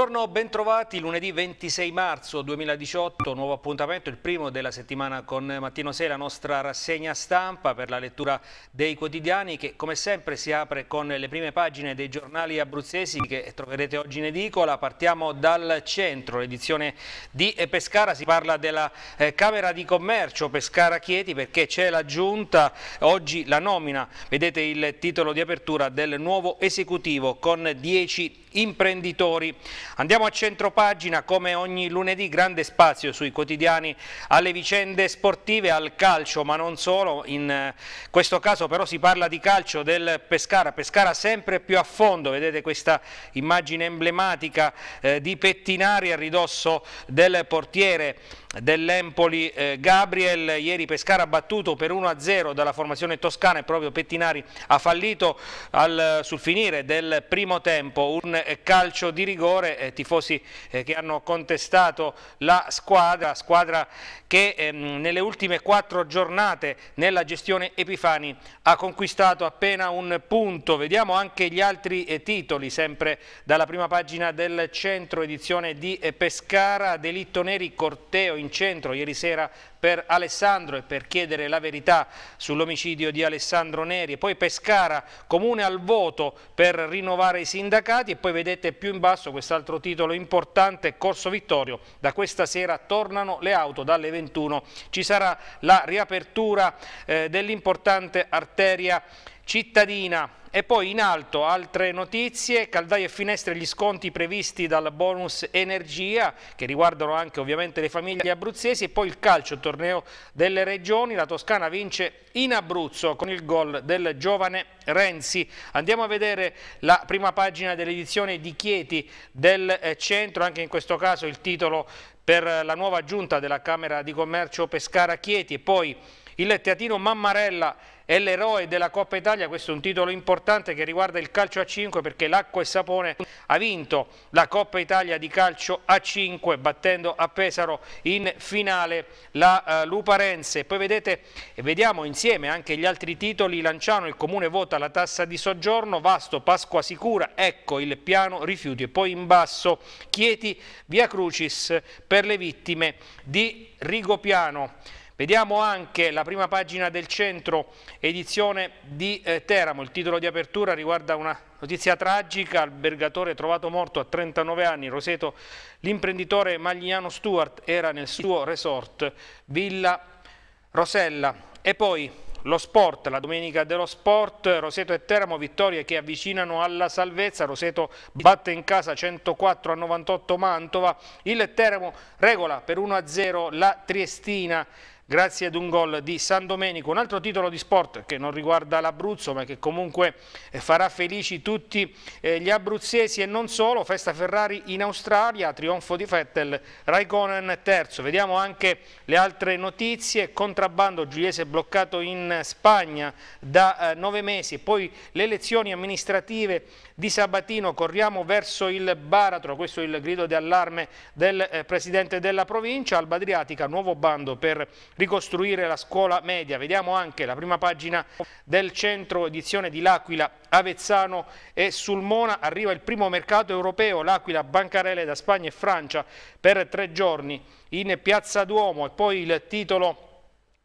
Buongiorno, bentrovati. Lunedì 26 marzo 2018, nuovo appuntamento, il primo della settimana con Mattino 6, la nostra rassegna stampa per la lettura dei quotidiani che come sempre si apre con le prime pagine dei giornali abruzzesi che troverete oggi in edicola. Partiamo dal centro, l'edizione di Pescara, si parla della eh, Camera di Commercio Pescara-Chieti perché c'è la giunta, oggi la nomina, vedete il titolo di apertura del nuovo esecutivo con 10 imprenditori. Andiamo a centropagina, come ogni lunedì, grande spazio sui quotidiani alle vicende sportive, al calcio, ma non solo. In eh, questo caso però si parla di calcio del Pescara. Pescara sempre più a fondo, vedete questa immagine emblematica eh, di Pettinari a ridosso del portiere dell'Empoli eh, Gabriel, ieri Pescara ha battuto per 1-0 dalla formazione toscana e proprio Pettinari ha fallito al, sul finire del primo tempo, un eh, calcio di rigore, eh, tifosi eh, che hanno contestato la squadra, squadra che ehm, nelle ultime quattro giornate nella gestione Epifani ha conquistato appena un punto, vediamo anche gli altri eh, titoli sempre dalla prima pagina del centro edizione di eh, Pescara, delitto neri corteo in centro ieri sera per Alessandro e per chiedere la verità sull'omicidio di Alessandro Neri. E poi Pescara, comune al voto per rinnovare i sindacati e poi vedete più in basso quest'altro titolo importante, Corso Vittorio. Da questa sera tornano le auto, dalle 21 ci sarà la riapertura eh, dell'importante arteria cittadina. E poi in alto altre notizie, caldaie e finestre gli sconti previsti dal bonus energia che riguardano anche ovviamente le famiglie abruzzesi e poi il calcio, torneo delle regioni, la Toscana vince in Abruzzo con il gol del giovane Renzi. Andiamo a vedere la prima pagina dell'edizione di Chieti del eh, centro, anche in questo caso il titolo per la nuova giunta della Camera di Commercio Pescara Chieti e poi il teatino Mammarella è l'eroe della Coppa Italia, questo è un titolo importante che riguarda il calcio a 5 perché l'Acqua e Sapone ha vinto la Coppa Italia di calcio a 5 battendo a Pesaro in finale la uh, Luparense. Poi vedete, vediamo insieme anche gli altri titoli, Lanciano, il Comune vota la tassa di soggiorno, Vasto, Pasqua Sicura, ecco il piano rifiuti e poi in basso Chieti, Via Crucis per le vittime di Rigopiano. Vediamo anche la prima pagina del centro edizione di eh, Teramo, il titolo di apertura riguarda una notizia tragica, albergatore trovato morto a 39 anni, Roseto, l'imprenditore Magliano Stewart era nel suo resort Villa Rosella e poi lo sport, la domenica dello sport, Roseto e Teramo, vittorie che avvicinano alla salvezza, Roseto batte in casa 104 a 98 Mantova, il Teramo regola per 1 a 0 la Triestina grazie ad un gol di San Domenico. Un altro titolo di sport che non riguarda l'Abruzzo ma che comunque eh, farà felici tutti eh, gli abruzzesi e non solo, festa Ferrari in Australia, trionfo di Vettel, Raikkonen terzo. Vediamo anche le altre notizie, contrabbando Giuliese bloccato in Spagna da eh, nove mesi, poi le elezioni amministrative di Sabatino, corriamo verso il baratro, questo è il grido di allarme del Presidente della provincia, Alba Adriatica, nuovo bando per ricostruire la scuola media. Vediamo anche la prima pagina del centro edizione di L'Aquila, Avezzano e Sulmona. Arriva il primo mercato europeo, L'Aquila, Bancarelle da Spagna e Francia per tre giorni in Piazza Duomo e poi il titolo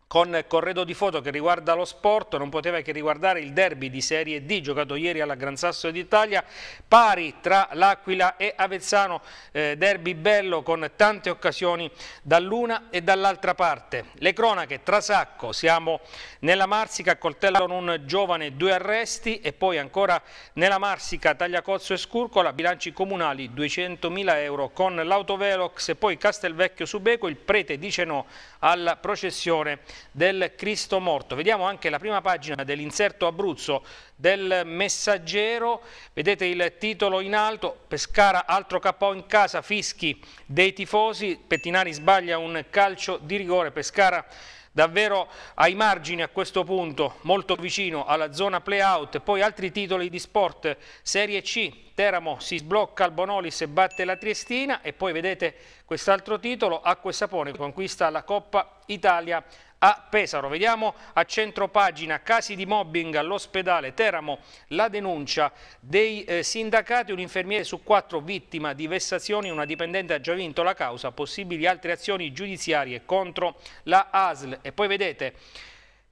con corredo di foto che riguarda lo sport, non poteva che riguardare il derby di Serie D giocato ieri alla Gran Sasso d'Italia, pari tra L'Aquila e Avezzano, eh, derby bello con tante occasioni dall'una e dall'altra parte. Le cronache, Trasacco, siamo nella Marsica, accoltellano un giovane, due arresti e poi ancora nella Marsica, Tagliacozzo e Scurcola, bilanci comunali 200.000 euro con l'autovelox e poi Castelvecchio Subeco, il prete dice no alla processione del Cristo morto. Vediamo anche la prima pagina dell'inserto Abruzzo del Messaggero, vedete il titolo in alto, Pescara altro capo in casa, fischi dei tifosi, Pettinari sbaglia un calcio di rigore, Pescara davvero ai margini a questo punto, molto vicino alla zona playout, Poi altri titoli di sport, Serie C, Teramo si sblocca al Bonolis e batte la Triestina e poi vedete quest'altro titolo, Acque e Sapone conquista la Coppa Italia a Pesaro. Vediamo a centro pagina casi di mobbing all'ospedale Teramo, la denuncia dei eh, sindacati, un infermiere su quattro vittima di vessazioni, una dipendente ha già vinto la causa, possibili altre azioni giudiziarie contro la ASL. E poi vedete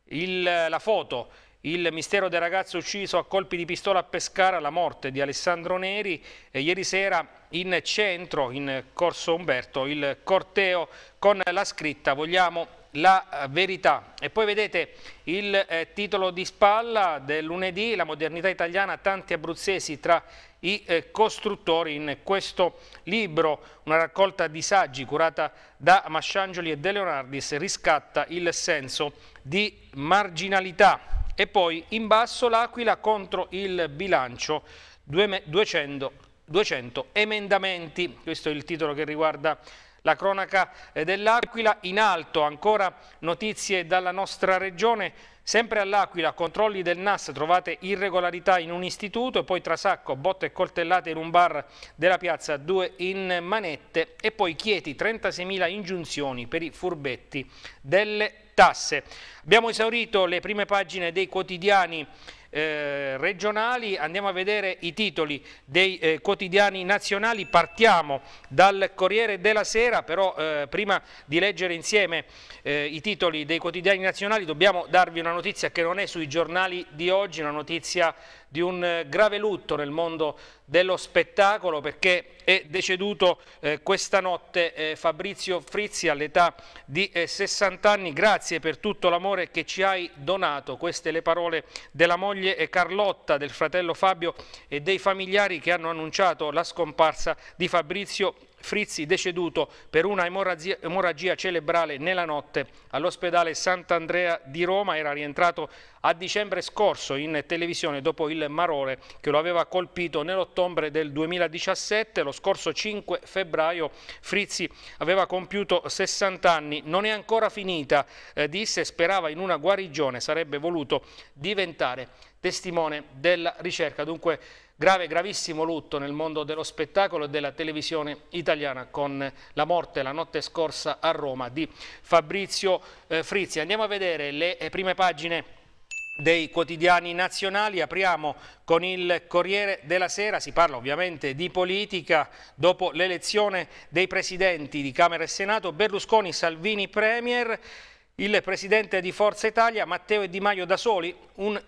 il, la foto il mistero del ragazzo ucciso a colpi di pistola a Pescara, la morte di Alessandro Neri. E ieri sera in centro, in Corso Umberto, il corteo con la scritta Vogliamo la eh, verità. E poi vedete il eh, titolo di spalla del lunedì, la modernità italiana, tanti abruzzesi tra i eh, costruttori in questo libro, una raccolta di saggi curata da Masciangioli e De Leonardis, riscatta il senso di marginalità. E poi in basso l'Aquila contro il bilancio 200, 200 emendamenti, questo è il titolo che riguarda la cronaca eh, dell'Aquila, in alto ancora notizie dalla nostra regione, sempre all'Aquila controlli del NAS, trovate irregolarità in un istituto e poi Trasacco, botte e coltellate in un bar della piazza, due in manette e poi Chieti, 36.000 ingiunzioni per i furbetti delle tasse. Abbiamo esaurito le prime pagine dei quotidiani eh, regionali, andiamo a vedere i titoli dei eh, quotidiani nazionali, partiamo dal Corriere della Sera, però eh, prima di leggere insieme eh, i titoli dei quotidiani nazionali dobbiamo darvi una notizia che non è sui giornali di oggi, una notizia di un eh, grave lutto nel mondo dello spettacolo perché è deceduto eh, questa notte eh, Fabrizio Frizzi all'età di eh, 60 anni. Grazie per tutto l'amore che ci hai donato. Queste le parole della moglie eh, Carlotta, del fratello Fabio e dei familiari che hanno annunciato la scomparsa di Fabrizio Frizzi deceduto per una emorragia, emorragia cerebrale nella notte all'ospedale Sant'Andrea di Roma. Era rientrato a dicembre scorso in televisione dopo il marore che lo aveva colpito nell'ottobre del 2017. Lo scorso 5 febbraio Frizzi aveva compiuto 60 anni. Non è ancora finita, eh, disse, sperava in una guarigione, sarebbe voluto diventare testimone della ricerca. Dunque grave, gravissimo lutto nel mondo dello spettacolo e della televisione italiana con la morte la notte scorsa a Roma di Fabrizio eh, Frizzi. Andiamo a vedere le eh, prime pagine dei quotidiani nazionali. Apriamo con il Corriere della Sera, si parla ovviamente di politica. Dopo l'elezione dei presidenti di Camera e Senato, Berlusconi, Salvini, Premier, il presidente di Forza Italia, Matteo e Di Maio da soli, un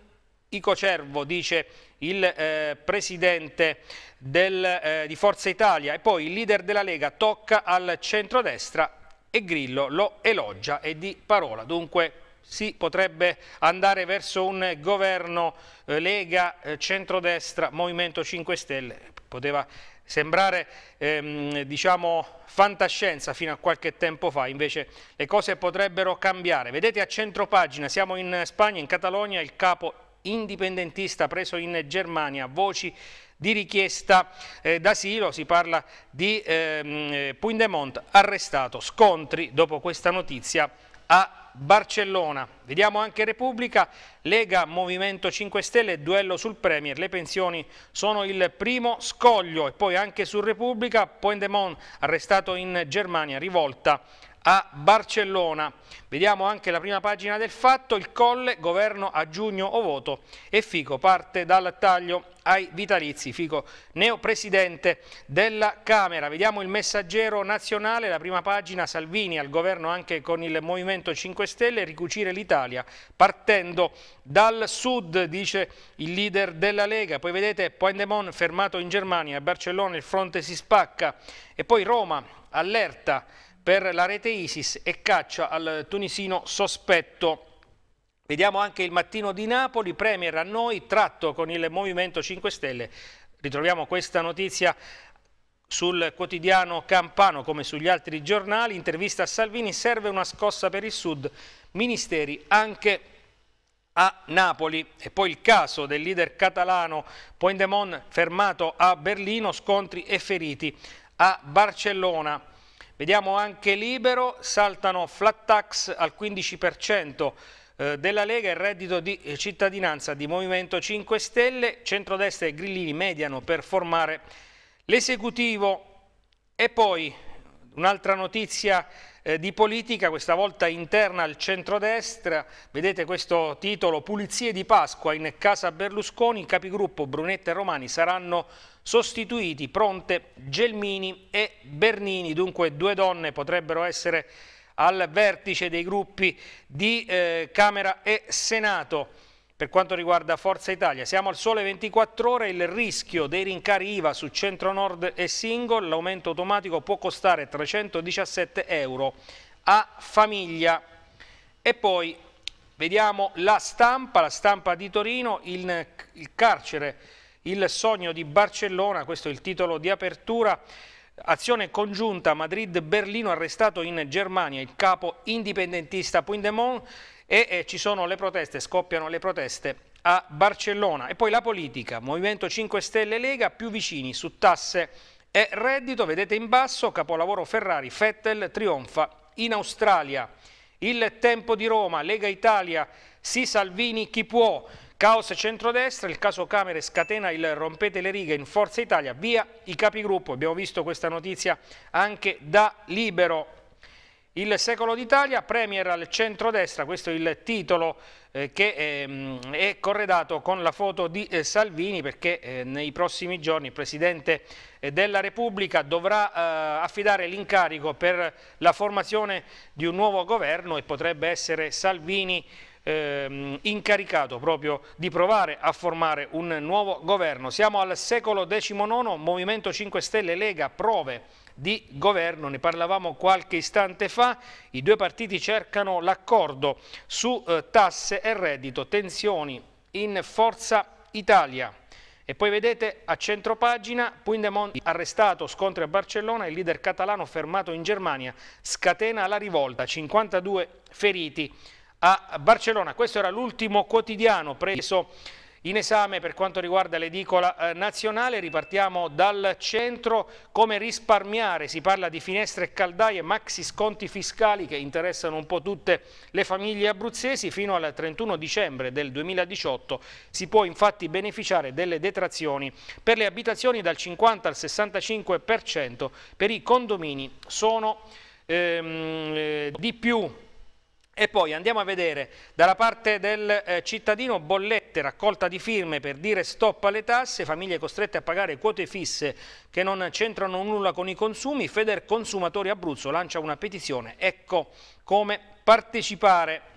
Icocervo, dice il eh, presidente del, eh, di Forza Italia e poi il leader della Lega tocca al centrodestra e Grillo lo elogia e di parola. Dunque si potrebbe andare verso un governo eh, Lega, eh, centrodestra, Movimento 5 Stelle. Poteva sembrare ehm, diciamo, fantascienza fino a qualche tempo fa, invece le cose potrebbero cambiare. Vedete a centropagina, siamo in Spagna, in Catalogna, il capo indipendentista preso in Germania, voci di richiesta eh, d'asilo, si parla di ehm, eh, Puigdemont arrestato, scontri dopo questa notizia a Barcellona. Vediamo anche Repubblica, Lega, Movimento 5 Stelle, duello sul Premier, le pensioni sono il primo scoglio e poi anche su Repubblica, Puigdemont arrestato in Germania, rivolta a Barcellona. Vediamo anche la prima pagina del fatto, il Colle, governo a giugno o voto e Fico parte dal taglio ai vitalizi, Fico neopresidente della Camera. Vediamo il messaggero nazionale, la prima pagina, Salvini al governo anche con il Movimento 5 Stelle, ricucire l'Italia partendo dal sud, dice il leader della Lega. Poi vedete Poendemon fermato in Germania, a Barcellona il fronte si spacca e poi Roma allerta per la rete Isis e caccia al tunisino sospetto. Vediamo anche il mattino di Napoli, Premier a noi, tratto con il Movimento 5 Stelle. Ritroviamo questa notizia sul quotidiano Campano come sugli altri giornali, intervista a Salvini, serve una scossa per il Sud, ministeri anche a Napoli. E poi il caso del leader catalano Poindemon fermato a Berlino, scontri e feriti a Barcellona. Vediamo anche Libero, saltano flat tax al 15% eh, della Lega, il reddito di eh, cittadinanza di Movimento 5 Stelle, centrodestra e grillini mediano per formare l'esecutivo. E poi un'altra notizia eh, di politica, questa volta interna al centrodestra, vedete questo titolo Pulizie di Pasqua in casa Berlusconi, il capigruppo Brunetta e Romani saranno sostituiti Pronte, Gelmini e Bernini, dunque due donne potrebbero essere al vertice dei gruppi di eh, Camera e Senato. Per quanto riguarda Forza Italia, siamo al sole 24 ore, il rischio dei rincari IVA su Centro Nord e Single, l'aumento automatico può costare 317 euro a famiglia. E poi vediamo la stampa, la stampa di Torino, il, il carcere il sogno di Barcellona, questo è il titolo di apertura, Azione congiunta Madrid-Berlino arrestato in Germania il capo indipendentista Puigdemont e eh, ci sono le proteste, scoppiano le proteste a Barcellona. E poi la politica, Movimento 5 Stelle Lega più vicini su tasse e reddito, vedete in basso, capolavoro Ferrari, Vettel trionfa in Australia. Il tempo di Roma, Lega Italia, sì Salvini chi può. Caos centrodestra, il caso Camere scatena il rompete le righe in Forza Italia, via i capigruppo, abbiamo visto questa notizia anche da Libero. Il secolo d'Italia, Premier al centrodestra, questo è il titolo eh, che è, ehm, è corredato con la foto di eh, Salvini perché eh, nei prossimi giorni il Presidente eh, della Repubblica dovrà eh, affidare l'incarico per la formazione di un nuovo governo e potrebbe essere Salvini ehm, incaricato proprio di provare a formare un nuovo governo. Siamo al secolo XIX, Movimento 5 Stelle Lega, prove di governo, ne parlavamo qualche istante fa, i due partiti cercano l'accordo su eh, tasse e reddito, tensioni in Forza Italia. E poi vedete a centropagina Puigdemont arrestato, scontri a Barcellona, il leader catalano fermato in Germania, scatena la rivolta, 52 feriti a Barcellona. Questo era l'ultimo quotidiano preso in esame per quanto riguarda l'edicola eh, nazionale. Ripartiamo dal centro, come risparmiare, si parla di finestre e caldaie, maxi sconti fiscali che interessano un po' tutte le famiglie abruzzesi, fino al 31 dicembre del 2018 si può infatti beneficiare delle detrazioni per le abitazioni dal 50 al 65% per i condomini sono ehm, eh, di più e poi andiamo a vedere dalla parte del eh, cittadino bollette, raccolta di firme per dire stop alle tasse, famiglie costrette a pagare quote fisse che non c'entrano nulla con i consumi, Feder Consumatori Abruzzo lancia una petizione, ecco come partecipare.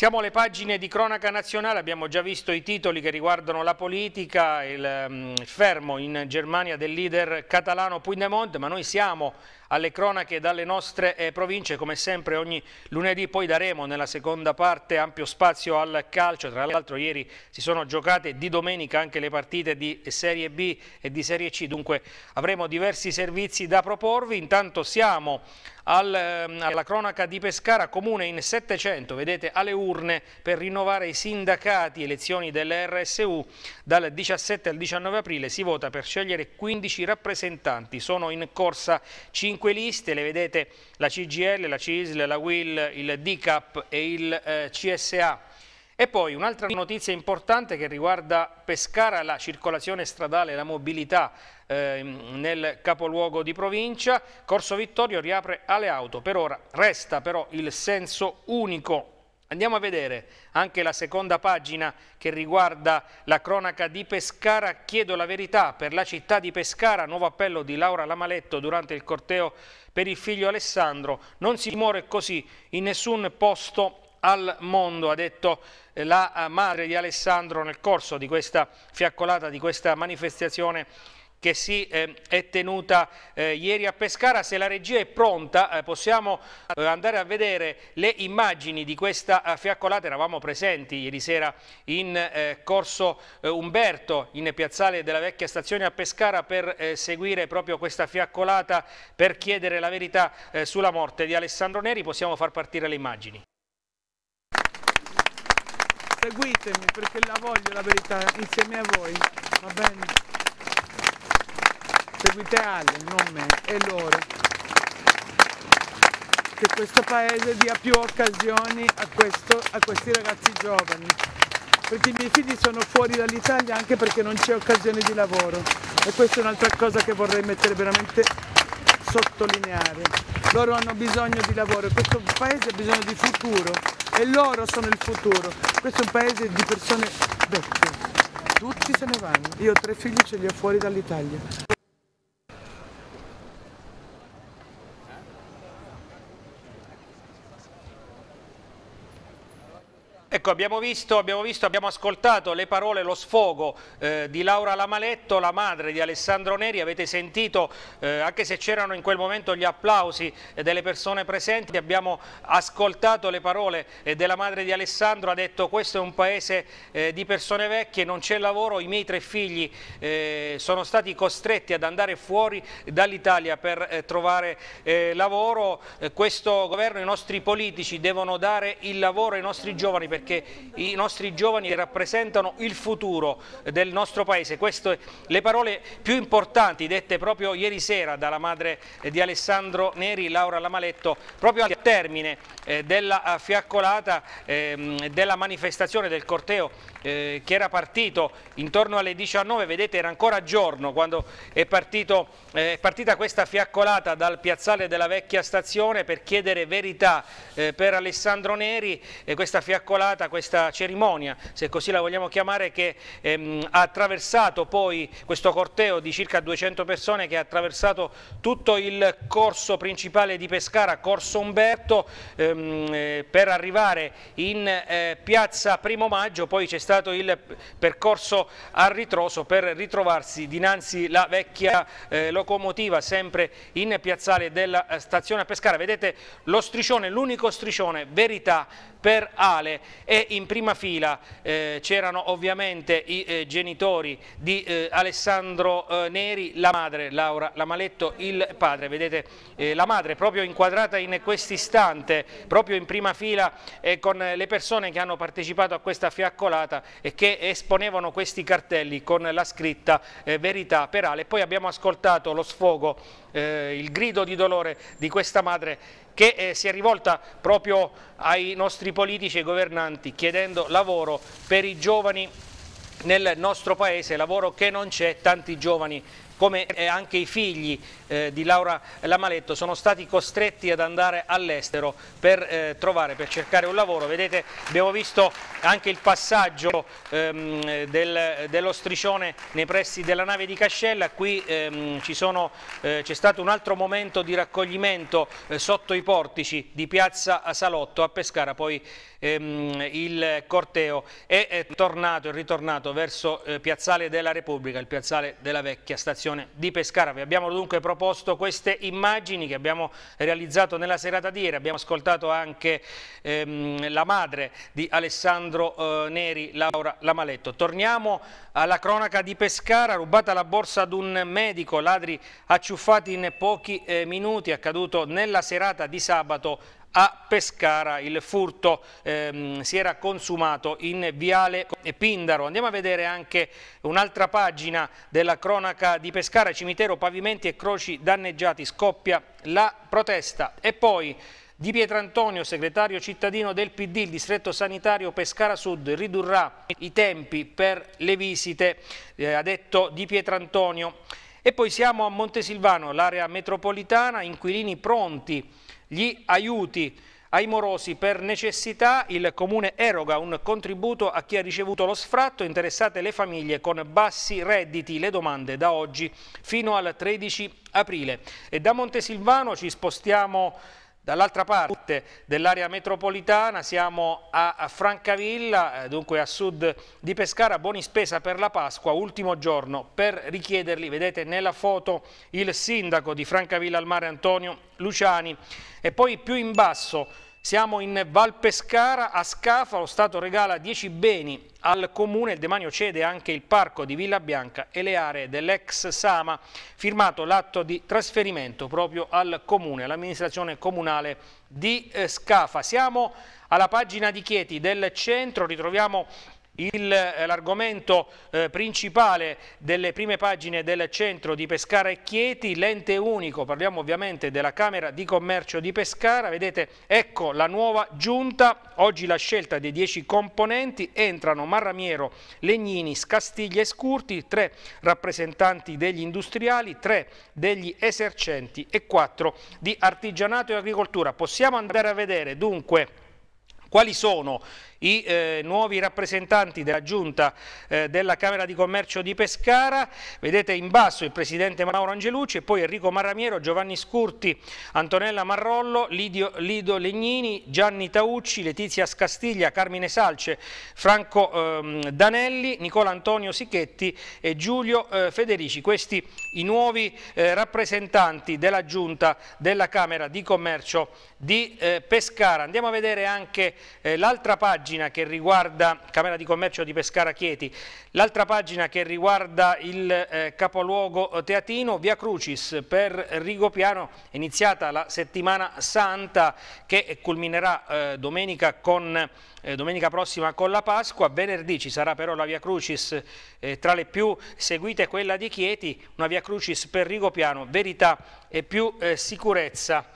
Siamo alle pagine di cronaca nazionale, abbiamo già visto i titoli che riguardano la politica, il mm, fermo in Germania del leader catalano Puigdemont, ma noi siamo alle cronache dalle nostre eh, province, come sempre ogni lunedì poi daremo nella seconda parte ampio spazio al calcio, tra l'altro ieri si sono giocate di domenica anche le partite di Serie B e di Serie C, dunque avremo diversi servizi da proporvi, intanto siamo al, ehm, alla cronaca di Pescara, comune in 700, vedete alle urne per rinnovare i sindacati, elezioni delle RSU, dal 17 al 19 aprile si vota per scegliere 15 rappresentanti, sono in corsa 5 liste, le vedete la CGL, la CISL, la WIL, il DICAP e il eh, CSA. E poi un'altra notizia importante che riguarda Pescara, la circolazione stradale, e la mobilità eh, nel capoluogo di provincia. Corso Vittorio riapre alle auto, per ora resta però il senso unico. Andiamo a vedere anche la seconda pagina che riguarda la cronaca di Pescara. Chiedo la verità per la città di Pescara, nuovo appello di Laura Lamaletto durante il corteo per il figlio Alessandro. Non si muore così in nessun posto al mondo, ha detto eh, la eh, madre di Alessandro nel corso di questa fiaccolata, di questa manifestazione che si eh, è tenuta eh, ieri a Pescara. Se la regia è pronta eh, possiamo eh, andare a vedere le immagini di questa fiaccolata. Eravamo presenti ieri sera in Corso Umberto, in piazzale della vecchia stazione a Pescara per seguire proprio questa fiaccolata per chiedere la verità sulla morte di Alessandro Neri. Possiamo far partire le immagini seguitemi perché la voglio la verità insieme a voi, va bene? Seguite Ale, non me, e loro. Che questo paese dia più occasioni a, questo, a questi ragazzi giovani. Perché i miei figli sono fuori dall'Italia anche perché non c'è occasione di lavoro. E questa è un'altra cosa che vorrei mettere veramente sottolineare. Loro hanno bisogno di lavoro, e questo paese ha bisogno di futuro e loro sono il futuro. Questo è un paese di persone vecchie, tutti se ne vanno. Io ho tre figli ce li ho fuori dall'Italia. Ecco, abbiamo visto, abbiamo visto, abbiamo ascoltato le parole, lo sfogo eh, di Laura Lamaletto, la madre di Alessandro Neri, avete sentito, eh, anche se c'erano in quel momento gli applausi eh, delle persone presenti, abbiamo ascoltato le parole eh, della madre di Alessandro, ha detto questo è un paese eh, di persone vecchie, non c'è lavoro, i miei tre figli eh, sono stati costretti ad andare fuori dall'Italia per trovare lavoro, questo governo, i nostri politici devono dare il lavoro ai nostri giovani perché i nostri giovani rappresentano il futuro del nostro Paese. Queste le parole più importanti dette proprio ieri sera dalla madre di Alessandro Neri, Laura Lamaletto, proprio al termine eh, della fiaccolata ehm, della manifestazione del corteo eh, che era partito intorno alle 19, vedete era ancora giorno quando è, partito, eh, è partita questa fiaccolata dal piazzale della vecchia stazione per chiedere verità per Alessandro Neri, questa fiaccolata stata questa cerimonia, se così la vogliamo chiamare, che ehm, ha attraversato poi questo corteo di circa 200 persone che ha attraversato tutto il corso principale di Pescara, Corso Umberto, ehm, eh, per arrivare in eh, piazza Primo Maggio, poi c'è stato il percorso a ritroso per ritrovarsi dinanzi la vecchia eh, locomotiva sempre in piazzale della eh, stazione a Pescara. Vedete lo striscione, l'unico striscione, verità per Ale e in prima fila eh, c'erano ovviamente i eh, genitori di eh, Alessandro eh, Neri, la madre Laura Lamaletto, il padre, vedete eh, la madre proprio inquadrata in quest'istante, proprio in prima fila eh, con le persone che hanno partecipato a questa fiaccolata e che esponevano questi cartelli con la scritta verità per Ale. Poi abbiamo ascoltato lo sfogo, il grido di dolore di questa madre che eh, si è rivolta proprio ai nostri politici e governanti chiedendo lavoro per i giovani nel nostro paese, lavoro che non c'è, tanti giovani come eh, anche i figli eh, di Laura Lamaletto sono stati costretti ad andare all'estero per eh, trovare, per cercare un lavoro. Vedete, abbiamo visto anche il passaggio ehm, del, dello striscione nei pressi della nave di Cascella, qui ehm, eh, c'è eh, stato un altro momento di raccoglimento eh, sotto i portici di Piazza Salotto a Pescara, poi ehm, il corteo è, è tornato e ritornato verso Piazzale della Repubblica, il piazzale della vecchia stazione stazione di Pescara. Vi abbiamo dunque proposto queste immagini che abbiamo realizzato nella serata di ieri, abbiamo ascoltato anche ehm, la madre di Alessandro eh, Neri, Laura Lamaletto. Torniamo alla cronaca di Pescara, rubata la borsa ad un medico, ladri acciuffati in pochi eh, minuti, accaduto nella serata di sabato a Pescara. Il furto ehm, si era consumato in Viale Pindaro. Andiamo a vedere anche un'altra pagina della cronaca di Pescara, cimitero, pavimenti e croci danneggiati, scoppia la protesta. E poi di Pietrantonio, segretario cittadino del PD, il distretto sanitario Pescara Sud ridurrà i tempi per le visite, eh, ha detto Di Pietrantonio. E poi siamo a Montesilvano, l'area metropolitana, inquilini pronti gli aiuti ai morosi per necessità il Comune eroga un contributo a chi ha ricevuto lo sfratto, interessate le famiglie con bassi redditi, le domande da oggi fino al 13 aprile. E da Montesilvano ci spostiamo Dall'altra parte dell'area metropolitana siamo a Francavilla, eh, dunque a sud di Pescara, buoni spesa per la Pasqua, ultimo giorno per richiederli. Vedete nella foto il sindaco di Francavilla al mare Antonio Luciani e poi più in basso siamo in Val Pescara, a Scafa, lo Stato regala 10 beni al Comune, il demanio cede anche il parco di Villa Bianca e le aree dell'ex Sama, firmato l'atto di trasferimento proprio al Comune, all'amministrazione comunale di eh, Scafa. Siamo alla pagina di Chieti del centro, ritroviamo eh, l'argomento eh, principale delle prime pagine del centro di Pescara e Chieti, l'ente unico, parliamo ovviamente della Camera di Commercio di Pescara, vedete ecco la nuova giunta, oggi la scelta dei dieci componenti, entrano Marramiero, Legnini, Scastiglia e Scurti, tre rappresentanti degli industriali, tre degli esercenti e quattro di artigianato e agricoltura. Possiamo andare a vedere dunque quali sono i eh, nuovi rappresentanti della giunta eh, della Camera di Commercio di Pescara, vedete in basso il presidente Mauro Angelucci e poi Enrico Marramiero, Giovanni Scurti, Antonella Marrollo, Lidio, Lido Legnini, Gianni Taucci, Letizia Scastiglia, Carmine Salce, Franco ehm, Danelli, Nicola Antonio Sicchetti e Giulio eh, Federici, questi i nuovi eh, rappresentanti della giunta della Camera di Commercio di eh, Pescara. Andiamo a vedere anche eh, l'altra pagina pagina che riguarda Camera di Commercio di Pescara Chieti, l'altra pagina che riguarda il eh, capoluogo eh, teatino, Via Crucis per Rigopiano, iniziata la settimana santa che culminerà eh, domenica, con, eh, domenica, prossima con la Pasqua, venerdì ci sarà però la Via Crucis eh, tra le più seguite quella di Chieti, una Via Crucis per Rigopiano, verità e più eh, sicurezza.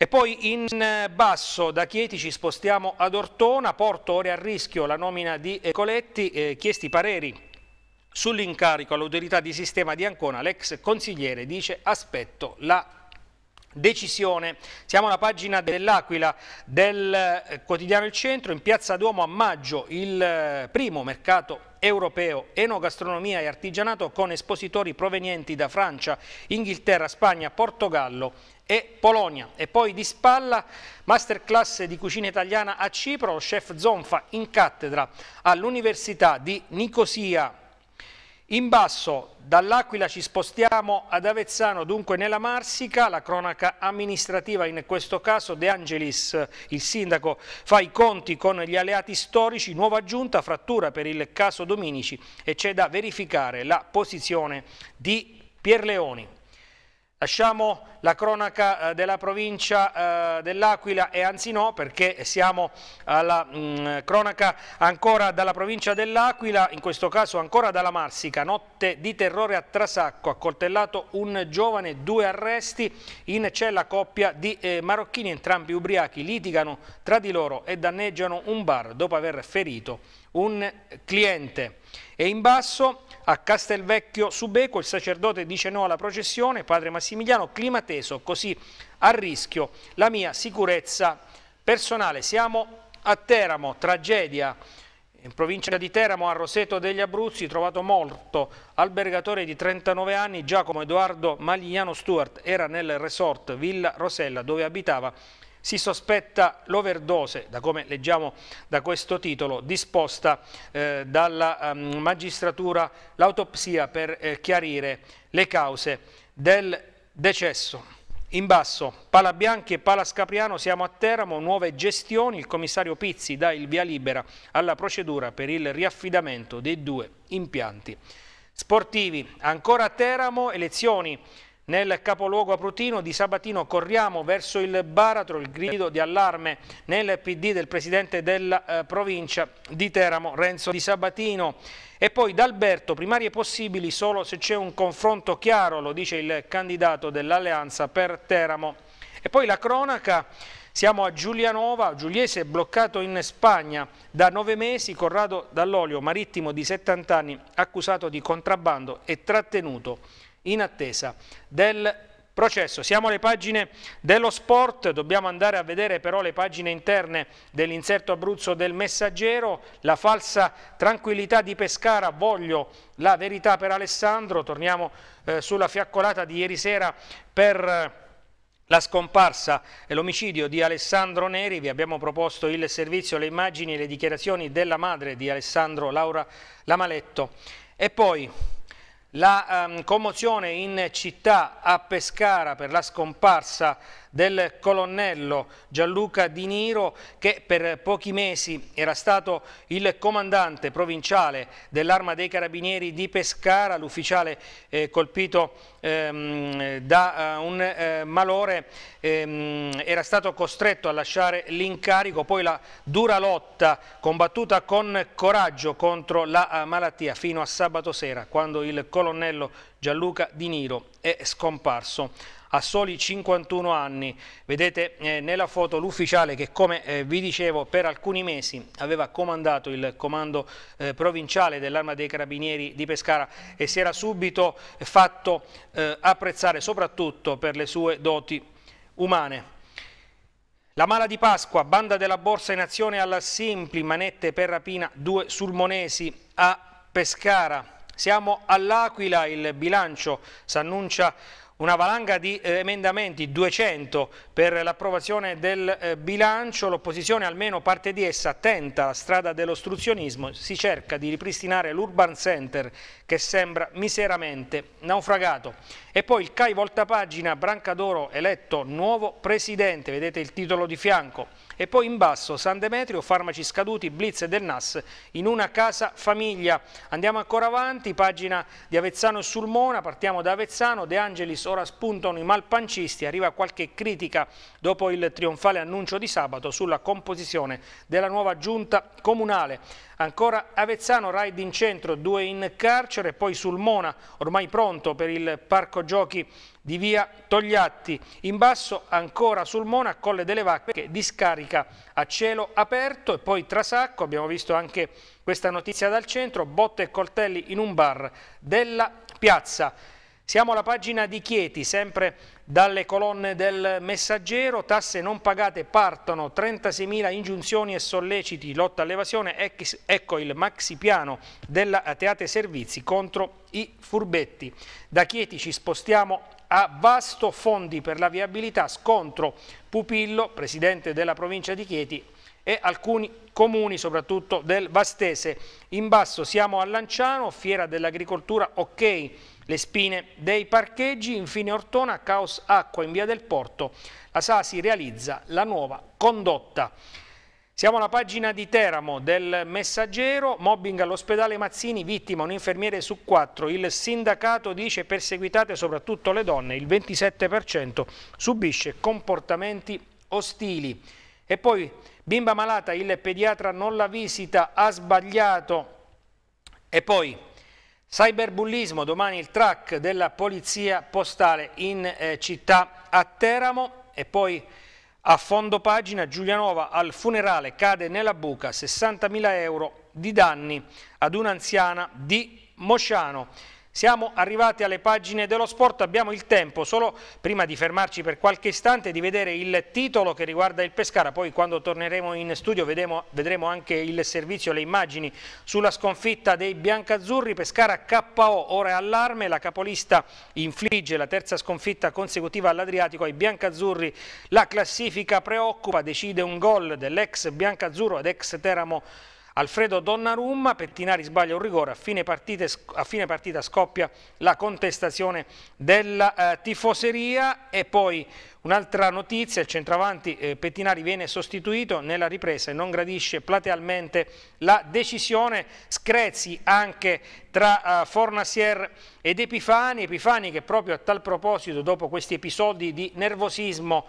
E poi in eh, basso da Chieti ci spostiamo ad Ortona, porto ora a rischio la nomina di Coletti, eh, chiesti pareri sull'incarico all'autorità di sistema di Ancona, l'ex consigliere dice aspetto la decisione. Siamo alla pagina dell'Aquila del eh, quotidiano Il Centro, in Piazza Duomo a maggio il eh, primo mercato europeo enogastronomia e artigianato con espositori provenienti da Francia, Inghilterra, Spagna, Portogallo e Polonia. E poi di spalla masterclass di cucina italiana a Cipro, lo chef Zonfa in cattedra all'Università di Nicosia. In basso dall'Aquila ci spostiamo ad Avezzano, dunque nella Marsica, la cronaca amministrativa in questo caso De Angelis, il sindaco, fa i conti con gli alleati storici, nuova giunta, frattura per il caso Dominici e c'è da verificare la posizione di Pierleoni. Lasciamo la cronaca eh, della provincia eh, dell'Aquila e anzi no perché siamo alla mm, cronaca ancora dalla provincia dell'Aquila, in questo caso ancora dalla Marsica, notte di terrore a Trasacco, accoltellato un giovane, due arresti, in cella coppia di eh, marocchini, entrambi ubriachi, litigano tra di loro e danneggiano un bar dopo aver ferito un cliente. E in basso a Castelvecchio Subeco il sacerdote dice no alla processione, padre Massimiliano, clima teso, così a rischio la mia sicurezza personale. Siamo a Teramo, tragedia. In provincia di Teramo, a Roseto degli Abruzzi, trovato morto albergatore di 39 anni, Giacomo Edoardo Magliano Stuart, era nel resort Villa Rosella dove abitava si sospetta l'overdose, da come leggiamo da questo titolo, disposta eh, dalla um, magistratura l'autopsia per eh, chiarire le cause del decesso. In basso, Pala Bianchi e Pala Scapriano, siamo a Teramo, nuove gestioni, il commissario Pizzi dà il via libera alla procedura per il riaffidamento dei due impianti sportivi. Ancora a Teramo, elezioni nel capoluogo aprutino di Sabatino corriamo verso il baratro, il grido di allarme nel PD del presidente della eh, provincia di Teramo, Renzo Di Sabatino. E poi d'Alberto, primarie possibili solo se c'è un confronto chiaro, lo dice il candidato dell'alleanza per Teramo. E poi la cronaca, siamo a Giulianova, Giuliese bloccato in Spagna da nove mesi, Corrado Dall'Olio, marittimo di 70 anni, accusato di contrabbando e trattenuto in attesa del processo. Siamo alle pagine dello sport, dobbiamo andare a vedere però le pagine interne dell'inserto Abruzzo del Messaggero, la falsa tranquillità di Pescara, voglio la verità per Alessandro, torniamo eh, sulla fiaccolata di ieri sera per... Eh, la scomparsa e l'omicidio di Alessandro Neri, vi abbiamo proposto il servizio, le immagini e le dichiarazioni della madre di Alessandro Laura Lamaletto. E poi la um, commozione in città a Pescara per la scomparsa del colonnello Gianluca Di Niro che per pochi mesi era stato il comandante provinciale dell'arma dei carabinieri di Pescara, l'ufficiale eh, colpito ehm, da uh, un eh, malore ehm, era stato costretto a lasciare l'incarico, poi la dura lotta combattuta con coraggio contro la eh, malattia fino a sabato sera quando il colonnello Gianluca Di Niro è scomparso a soli 51 anni. Vedete eh, nella foto l'ufficiale che come eh, vi dicevo per alcuni mesi aveva comandato il comando eh, provinciale dell'arma dei carabinieri di Pescara e si era subito fatto eh, apprezzare soprattutto per le sue doti umane. La mala di Pasqua, banda della borsa in azione alla Simpli, manette per rapina, due sulmonesi a Pescara. Siamo all'Aquila, il bilancio s'annuncia una valanga di eh, emendamenti, 200 per l'approvazione del eh, bilancio, l'opposizione almeno parte di essa tenta la strada dell'ostruzionismo, si cerca di ripristinare l'urban center che sembra miseramente naufragato. E poi il CAI volta voltapagina, Brancadoro eletto nuovo presidente, vedete il titolo di fianco e poi in basso San Demetrio, farmaci scaduti, blitz del NAS in una casa famiglia. Andiamo ancora avanti, pagina di Avezzano e Sulmona, partiamo da Avezzano, De Angelis ora spuntano i malpancisti, arriva qualche critica dopo il trionfale annuncio di sabato sulla composizione della nuova giunta comunale. Ancora Avezzano, raid in centro, due in carcere, poi Sulmona ormai pronto per il parco giochi di via Togliatti. In basso ancora sul Mona, Colle delle Vacche che discarica a cielo aperto e poi Trasacco, abbiamo visto anche questa notizia dal centro, botte e coltelli in un bar della piazza. Siamo alla pagina di Chieti, sempre dalle colonne del messaggero, tasse non pagate partono, 36.000 ingiunzioni e solleciti, lotta all'evasione, ecco il maxi piano della Teate Servizi contro i furbetti. Da Chieti ci spostiamo a vasto fondi per la viabilità scontro Pupillo, presidente della provincia di Chieti, e alcuni comuni, soprattutto del Vastese. In basso siamo a Lanciano, fiera dell'agricoltura, ok, le spine dei parcheggi, infine Ortona, caos acqua in via del porto, la Sasi realizza la nuova condotta. Siamo alla pagina di Teramo del Messaggero, mobbing all'ospedale Mazzini, vittima un infermiere su quattro. Il sindacato dice perseguitate soprattutto le donne, il 27% subisce comportamenti ostili. E poi bimba malata, il pediatra non la visita, ha sbagliato. E poi cyberbullismo, domani il track della polizia postale in eh, città a Teramo. E poi a fondo pagina Giulianova al funerale cade nella buca 60.000 euro di danni ad un'anziana di Mosciano. Siamo arrivati alle pagine dello sport, abbiamo il tempo solo prima di fermarci per qualche istante di vedere il titolo che riguarda il Pescara, poi quando torneremo in studio vedremo, vedremo anche il servizio, le immagini sulla sconfitta dei biancazzurri, Pescara KO, ora è allarme, la capolista infligge la terza sconfitta consecutiva all'Adriatico, ai biancazzurri la classifica preoccupa, decide un gol dell'ex biancazzurro ed ex Teramo Alfredo Donnarumma, Pettinari sbaglia un rigore, a fine, partite, a fine partita scoppia la contestazione della eh, tifoseria e poi un'altra notizia, il centravanti eh, Pettinari viene sostituito nella ripresa e non gradisce platealmente la decisione, screzi anche tra eh, Fornasier ed Epifani, Epifani che proprio a tal proposito dopo questi episodi di nervosismo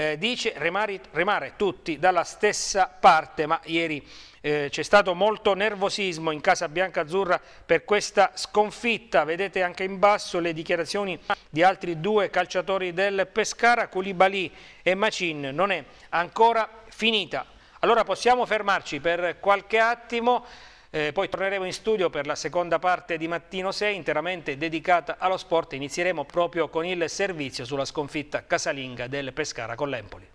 eh, dice remare, remare, tutti dalla stessa parte, ma ieri eh, c'è stato molto nervosismo in casa bianca-azzurra per questa sconfitta, vedete anche in basso le dichiarazioni di altri due calciatori del Pescara, Koulibaly e Macin, non è ancora finita. Allora possiamo fermarci per qualche attimo. Eh, poi torneremo in studio per la seconda parte di Mattino 6 interamente dedicata allo sport. Inizieremo proprio con il servizio sulla sconfitta casalinga del Pescara con l'Empoli.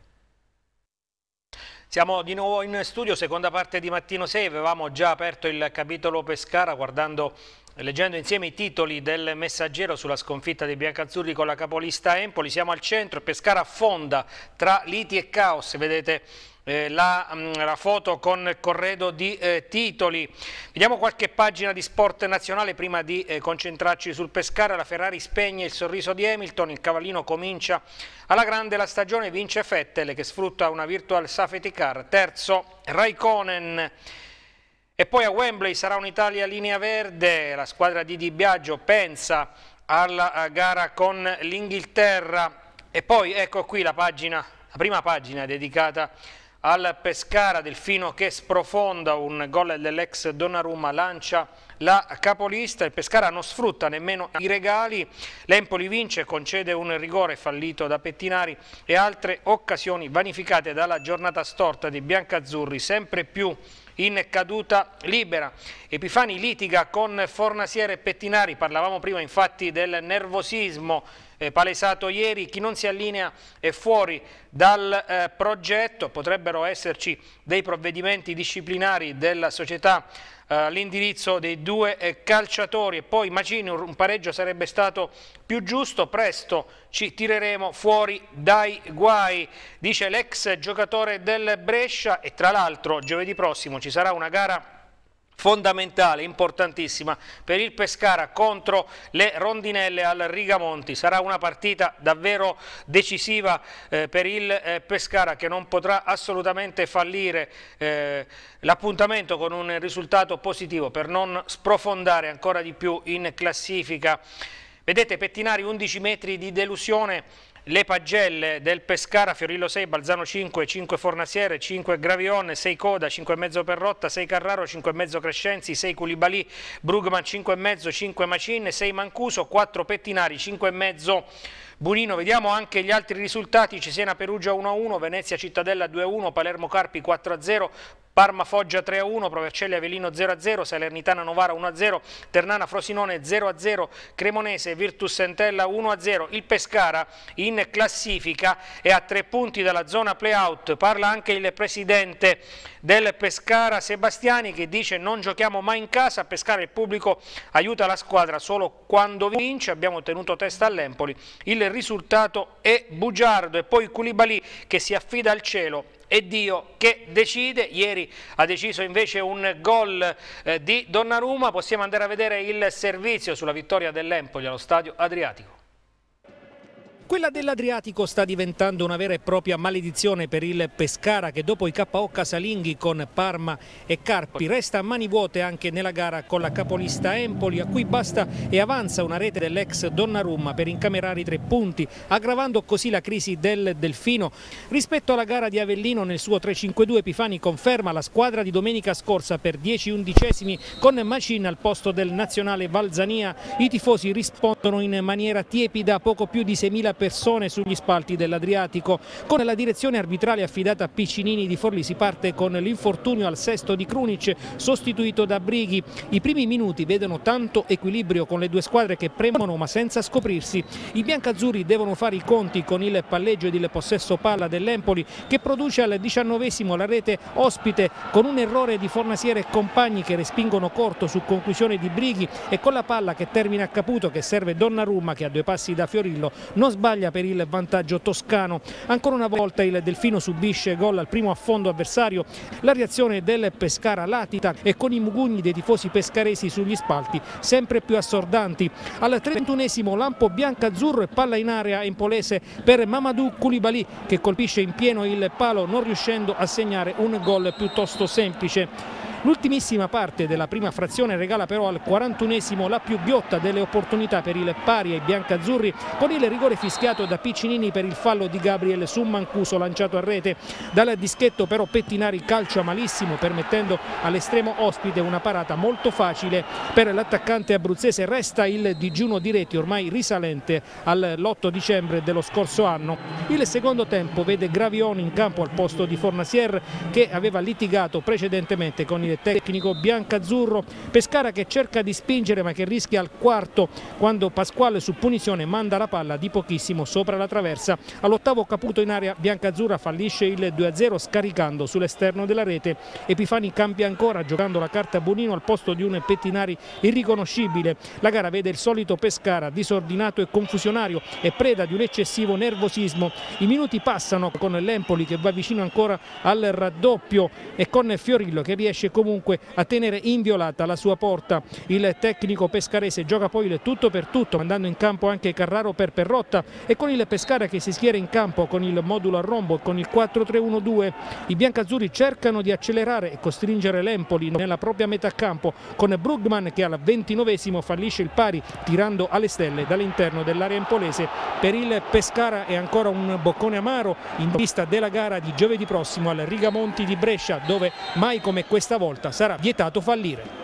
Siamo di nuovo in studio, seconda parte di Mattino 6, avevamo già aperto il capitolo Pescara guardando Leggendo insieme i titoli del messaggero sulla sconfitta dei biancazzurri con la capolista Empoli, siamo al centro, Pescara affonda tra liti e caos, vedete eh, la, mm, la, foto con corredo di eh, titoli. Vediamo qualche pagina di sport nazionale prima di eh, concentrarci sul Pescara. La Ferrari spegne il sorriso di Hamilton, il cavallino comincia alla grande la stagione, vince Fettel che sfrutta una virtual safety car. Terzo Raikkonen. E poi a Wembley sarà un'Italia linea verde, la squadra di Di Biagio pensa alla eh, gara con l'Inghilterra. E poi ecco qui la pagina, la prima pagina dedicata al Pescara, Delfino che sprofonda un gol dell'ex Donnarumma, lancia la capolista, il Pescara non sfrutta nemmeno i regali, l'Empoli vince, concede un rigore fallito da Pettinari e altre occasioni vanificate dalla giornata storta di biancazzurri, sempre più in caduta libera. Epifani litiga con Fornasiere e Pettinari, parlavamo prima infatti del nervosismo eh, palesato ieri, chi non si allinea è fuori dal eh, progetto, potrebbero esserci dei provvedimenti disciplinari della società eh, l'indirizzo dei due eh, calciatori e poi Macino un pareggio sarebbe stato più giusto, presto ci tireremo fuori dai guai, dice l'ex giocatore del Brescia e tra l'altro giovedì prossimo ci sarà una gara fondamentale, importantissima per il Pescara contro le rondinelle al Rigamonti. Sarà una partita davvero decisiva eh, per il eh, Pescara che non potrà assolutamente fallire eh, l'appuntamento con un risultato positivo per non sprofondare ancora di più in classifica. Vedete Pettinari 11 metri di delusione le pagelle del Pescara, Fiorillo 6, Balzano 5, 5 Fornasiere, 5 Gravione, 6 Coda, 5,5 Perrotta, 6 Carraro, 5,5 Crescenzi, 6 Culibali, Brugman 5,5, 5 Macin, 6 Mancuso, 4 Pettinari, 5,5 Bonino, vediamo anche gli altri risultati, Cesena-Perugia 1-1, Venezia-Cittadella 2-1, Palermo-Carpi 4-0, Parma Foggia 3-1, Provercelli Avellino 0-0, Salernitana Novara 1-0, Ternana Frosinone 0-0, Cremonese Virtus Sentella 1-0. Il Pescara in classifica è a tre punti dalla zona play-out. Parla anche il presidente del Pescara Sebastiani che dice non giochiamo mai in casa, Pescara il pubblico aiuta la squadra solo quando vince, abbiamo tenuto testa all'Empoli. Il il risultato è bugiardo e poi Koulibaly che si affida al cielo e Dio che decide, ieri ha deciso invece un gol eh, di Donnarumma, possiamo andare a vedere il servizio sulla vittoria dell'Empoli allo stadio Adriatico. Quella dell'Adriatico sta diventando una vera e propria maledizione per il Pescara che dopo i KO casalinghi con Parma e Carpi resta a mani vuote anche nella gara con la capolista Empoli a cui basta e avanza una rete dell'ex Donnarumma per incamerare i tre punti aggravando così la crisi del Delfino. Rispetto alla gara di Avellino nel suo 3-5-2 Pifani conferma la squadra di domenica scorsa per 10 undicesimi con Macin al posto del nazionale Valzania. I tifosi rispondono in maniera tiepida poco più di 6.000 persone persone sugli spalti dell'Adriatico. Con la direzione arbitrale affidata a Piccinini di Forlì si parte con l'infortunio al sesto di Krunic sostituito da Brighi. I primi minuti vedono tanto equilibrio con le due squadre che premono ma senza scoprirsi. I biancazzurri devono fare i conti con il palleggio ed il possesso palla dell'Empoli che produce al diciannovesimo la rete ospite con un errore di Fornasiere e compagni che respingono corto su conclusione di Brighi e con la palla che termina a Caputo che serve Donnarumma che a due passi da Fiorillo non sbaglia sbaglia per il vantaggio toscano. Ancora una volta il Delfino subisce gol al primo affondo avversario. La reazione del Pescara latita e con i mugugni dei tifosi pescaresi sugli spalti sempre più assordanti. Al 31esimo lampo bianca-azzurro e palla in area in polese per Mamadou Koulibaly che colpisce in pieno il palo non riuscendo a segnare un gol piuttosto semplice. L'ultimissima parte della prima frazione regala però al 41esimo la più ghiotta delle opportunità per il pari ai biancazzurri con il rigore fischiato da Piccinini per il fallo di Gabriel su Mancuso lanciato a rete. Dal dischetto però Pettinari calcia malissimo permettendo all'estremo ospite una parata molto facile per l'attaccante abruzzese. Resta il digiuno di reti ormai risalente all'8 dicembre dello scorso anno. Il secondo tempo vede Gravioni in campo al posto di Fornasier che aveva litigato precedentemente con il tecnico biancazzurro. Pescara che cerca di spingere ma che rischia al quarto quando Pasquale su punizione manda la palla di pochissimo sopra la traversa. All'ottavo Caputo in area biancazzurra fallisce il 2-0 scaricando sull'esterno della rete. Epifani cambia ancora giocando la carta Bonino al posto di un Pettinari irriconoscibile. La gara vede il solito Pescara disordinato e confusionario e preda di un eccessivo nervosismo. I minuti passano con l'Empoli che va vicino ancora al raddoppio e con Fiorillo che riesce comunque comunque a tenere inviolata la sua porta. Il tecnico pescarese gioca poi il tutto per tutto mandando in campo anche Carraro per Perrotta e con il Pescara che si schiera in campo con il modulo a rombo e con il 4-3-1-2. I biancazzurri cercano di accelerare e costringere l'Empoli nella propria metà campo con Brugman che al 29 fallisce il pari tirando alle stelle dall'interno dell'area empolese. Per il Pescara è ancora un boccone amaro in vista della gara di giovedì prossimo al Rigamonti di Brescia dove mai come questa volta volta sarà vietato fallire.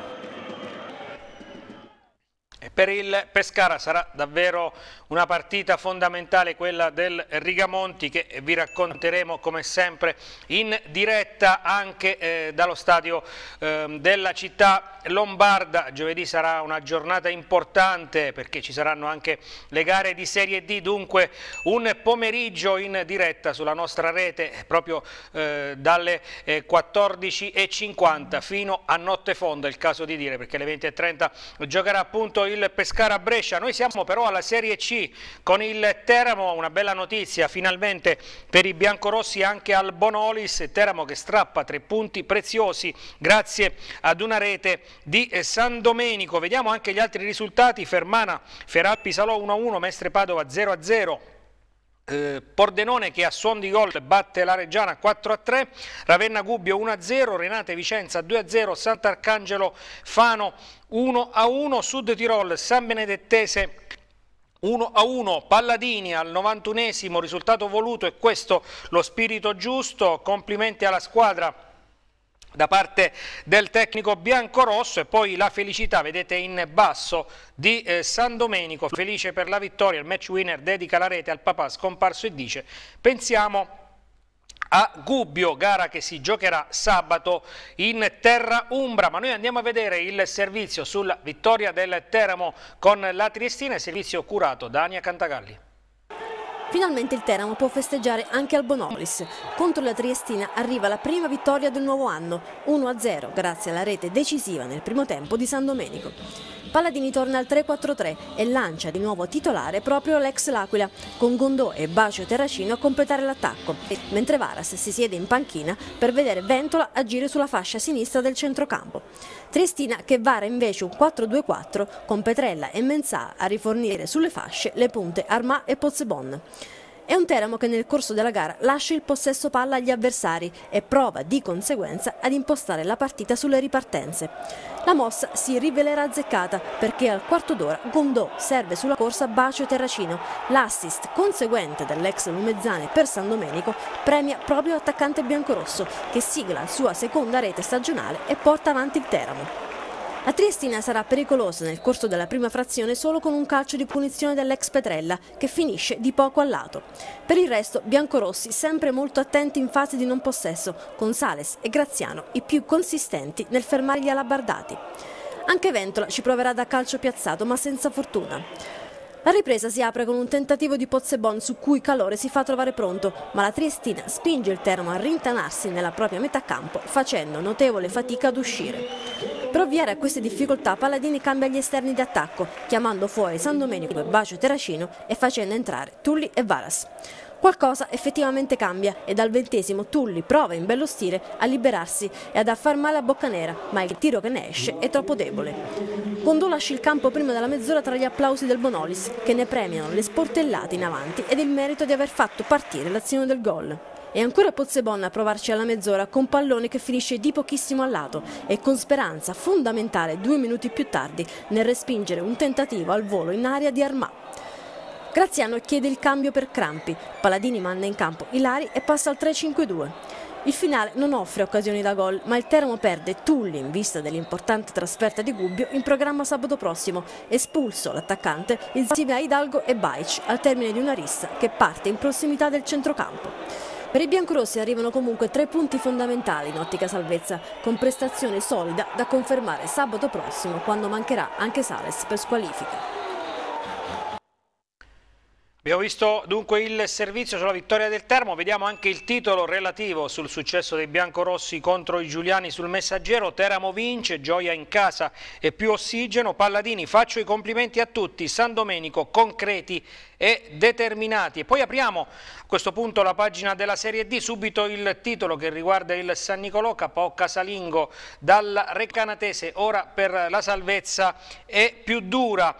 per il Pescara sarà davvero una partita fondamentale quella del Rigamonti che vi racconteremo come sempre in diretta anche eh, dallo stadio eh, della città Lombarda, giovedì sarà una giornata importante perché ci saranno anche le gare di Serie D, dunque un pomeriggio in diretta sulla nostra rete proprio eh, dalle 14.50 eh, fino a notte fonda, il caso di dire, perché alle 20.30 giocherà appunto il Pescara-Brescia. Noi siamo però alla Serie C con il Teramo, una bella notizia finalmente per i biancorossi anche al Bonolis, Teramo che strappa tre punti preziosi grazie ad una rete di eh, San Domenico. Vediamo anche gli altri risultati, Fermana, Feralpi Salò 1-1, Mestre Padova 0-0. Eh, Pordenone che a suon di gol batte la Reggiana 4-3, Ravenna Gubbio 1-0, Renate Vicenza 2-0, Sant'Arcangelo Fano 1-1, Sud Tirol San Benedettese 1 1 Palladini al 91esimo risultato voluto e questo lo spirito giusto complimenti alla squadra da parte del tecnico biancorosso e poi la felicità, vedete in basso, di eh, San Domenico, felice per la vittoria, il match winner dedica la rete al papà scomparso e dice pensiamo a Gubbio, gara che si giocherà sabato in Terra Umbra, ma noi andiamo a vedere il servizio sulla vittoria del Teramo con la Triestina, servizio curato da Ania Cantagalli. Finalmente il Teramo può festeggiare anche al Bonolis. Contro la Triestina arriva la prima vittoria del nuovo anno, 1-0, grazie alla rete decisiva nel primo tempo di San Domenico. Palladini torna al 3-4-3 e lancia di nuovo titolare proprio l'ex L'Aquila, con Gondò e Bacio Terracino a completare l'attacco, mentre Varas si siede in panchina per vedere Ventola agire sulla fascia sinistra del centrocampo. Triestina che vara invece un 4-2-4 con Petrella e Mensah a rifornire sulle fasce le punte Armà e Pozzebon. È un Teramo che nel corso della gara lascia il possesso palla agli avversari e prova di conseguenza ad impostare la partita sulle ripartenze. La mossa si rivelerà azzeccata perché al quarto d'ora Gondò serve sulla corsa Bacio Terracino. L'assist conseguente dell'ex Lumezzane per San Domenico premia proprio l'attaccante biancorosso che sigla la sua seconda rete stagionale e porta avanti il Teramo. La Triestina sarà pericolosa nel corso della prima frazione solo con un calcio di punizione dell'ex Petrella che finisce di poco al lato. Per il resto biancorossi sempre molto attenti in fase di non possesso con Sales e Graziano i più consistenti nel fermare gli alabardati. Anche Ventola ci proverà da calcio piazzato ma senza fortuna. La ripresa si apre con un tentativo di Pozzebon su cui Calore si fa trovare pronto, ma la Triestina spinge il Teramo a rintanarsi nella propria metà campo, facendo notevole fatica ad uscire. Per ovviare a queste difficoltà Paladini cambia gli esterni di attacco, chiamando fuori San Domenico e Bacio Terracino e facendo entrare Tulli e Varas qualcosa effettivamente cambia e dal ventesimo Tulli prova in bello stile a liberarsi e ad affar male a Boccanera, ma il tiro che ne esce è troppo debole. Condò lascia il campo prima della mezz'ora tra gli applausi del Bonolis, che ne premiano le sportellate in avanti ed il merito di aver fatto partire l'azione del gol. E ancora Pozzebonna a provarci alla mezz'ora con pallone che finisce di pochissimo al lato e con speranza fondamentale due minuti più tardi nel respingere un tentativo al volo in aria di Armà. Graziano chiede il cambio per Crampi, Paladini manda in campo Ilari e passa al 3-5-2. Il finale non offre occasioni da gol, ma il Teramo perde Tulli in vista dell'importante trasferta di Gubbio in programma sabato prossimo, espulso l'attaccante insieme a Hidalgo e Baic al termine di una rissa che parte in prossimità del centrocampo. Per i biancorossi arrivano comunque tre punti fondamentali in ottica salvezza, con prestazione solida da confermare sabato prossimo quando mancherà anche Sales per squalifica. Abbiamo visto dunque il servizio sulla vittoria del Termo, vediamo anche il titolo relativo sul successo dei biancorossi contro i Giuliani sul messaggero, Teramo vince, gioia in casa e più ossigeno, Palladini faccio i complimenti a tutti, San Domenico concreti e determinati. E poi apriamo a questo punto la pagina della Serie D, subito il titolo che riguarda il San Nicolò, Capo Casalingo dal Recanatese, ora per la salvezza è più dura.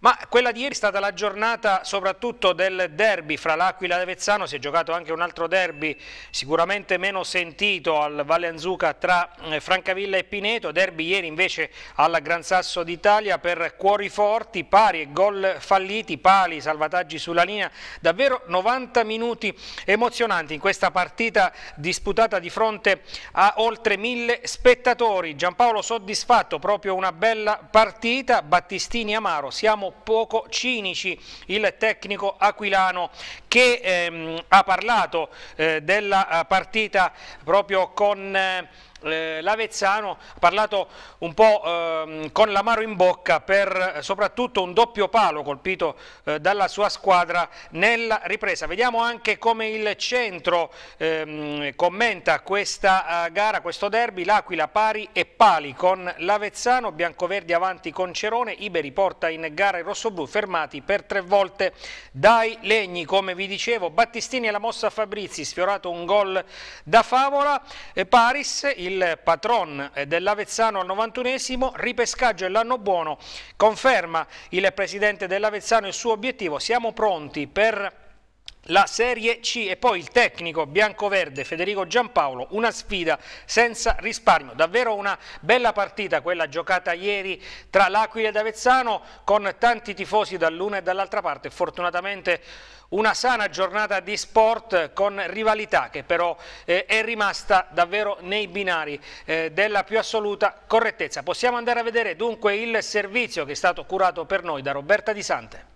Ma quella di ieri è stata la giornata soprattutto del derby fra l'Aquila e Vezzano, si è giocato anche un altro derby sicuramente meno sentito al Valle Anzuca tra eh, Francavilla e Pineto, derby ieri invece al Gran Sasso d'Italia per cuori forti, pari e gol falliti, pali, salvataggi sulla linea, davvero 90 minuti emozionanti in questa partita disputata di fronte a oltre mille spettatori. Giampaolo soddisfatto, proprio una bella partita, Battistini Amaro, siamo poco cinici. Il tecnico aquilano che ehm, ha parlato eh, della eh, partita proprio con... Eh, eh, L'Avezzano ha parlato un po' ehm, con l'amaro in bocca per eh, soprattutto un doppio palo colpito eh, dalla sua squadra nella ripresa. Vediamo anche come il centro ehm, commenta questa eh, gara, questo derby, l'Aquila pari e pali con l'Avezzano, Biancoverdi avanti con Cerone, Iberi porta in gara il rossoblù fermati per tre volte dai legni come vi dicevo, Battistini e la mossa Fabrizi, sfiorato un gol da favola, e Paris, il patron dell'Avezzano al 91esimo, ripescaggio e l'anno buono, conferma il presidente dell'Avezzano il suo obiettivo, siamo pronti per la Serie C e poi il tecnico bianco-verde Federico Giampaolo, una sfida senza risparmio, davvero una bella partita quella giocata ieri tra l'Aquila ed Avezzano con tanti tifosi dall'una e dall'altra parte, fortunatamente una sana giornata di sport con rivalità che però eh, è rimasta davvero nei binari eh, della più assoluta correttezza. Possiamo andare a vedere dunque il servizio che è stato curato per noi da Roberta Di Sante.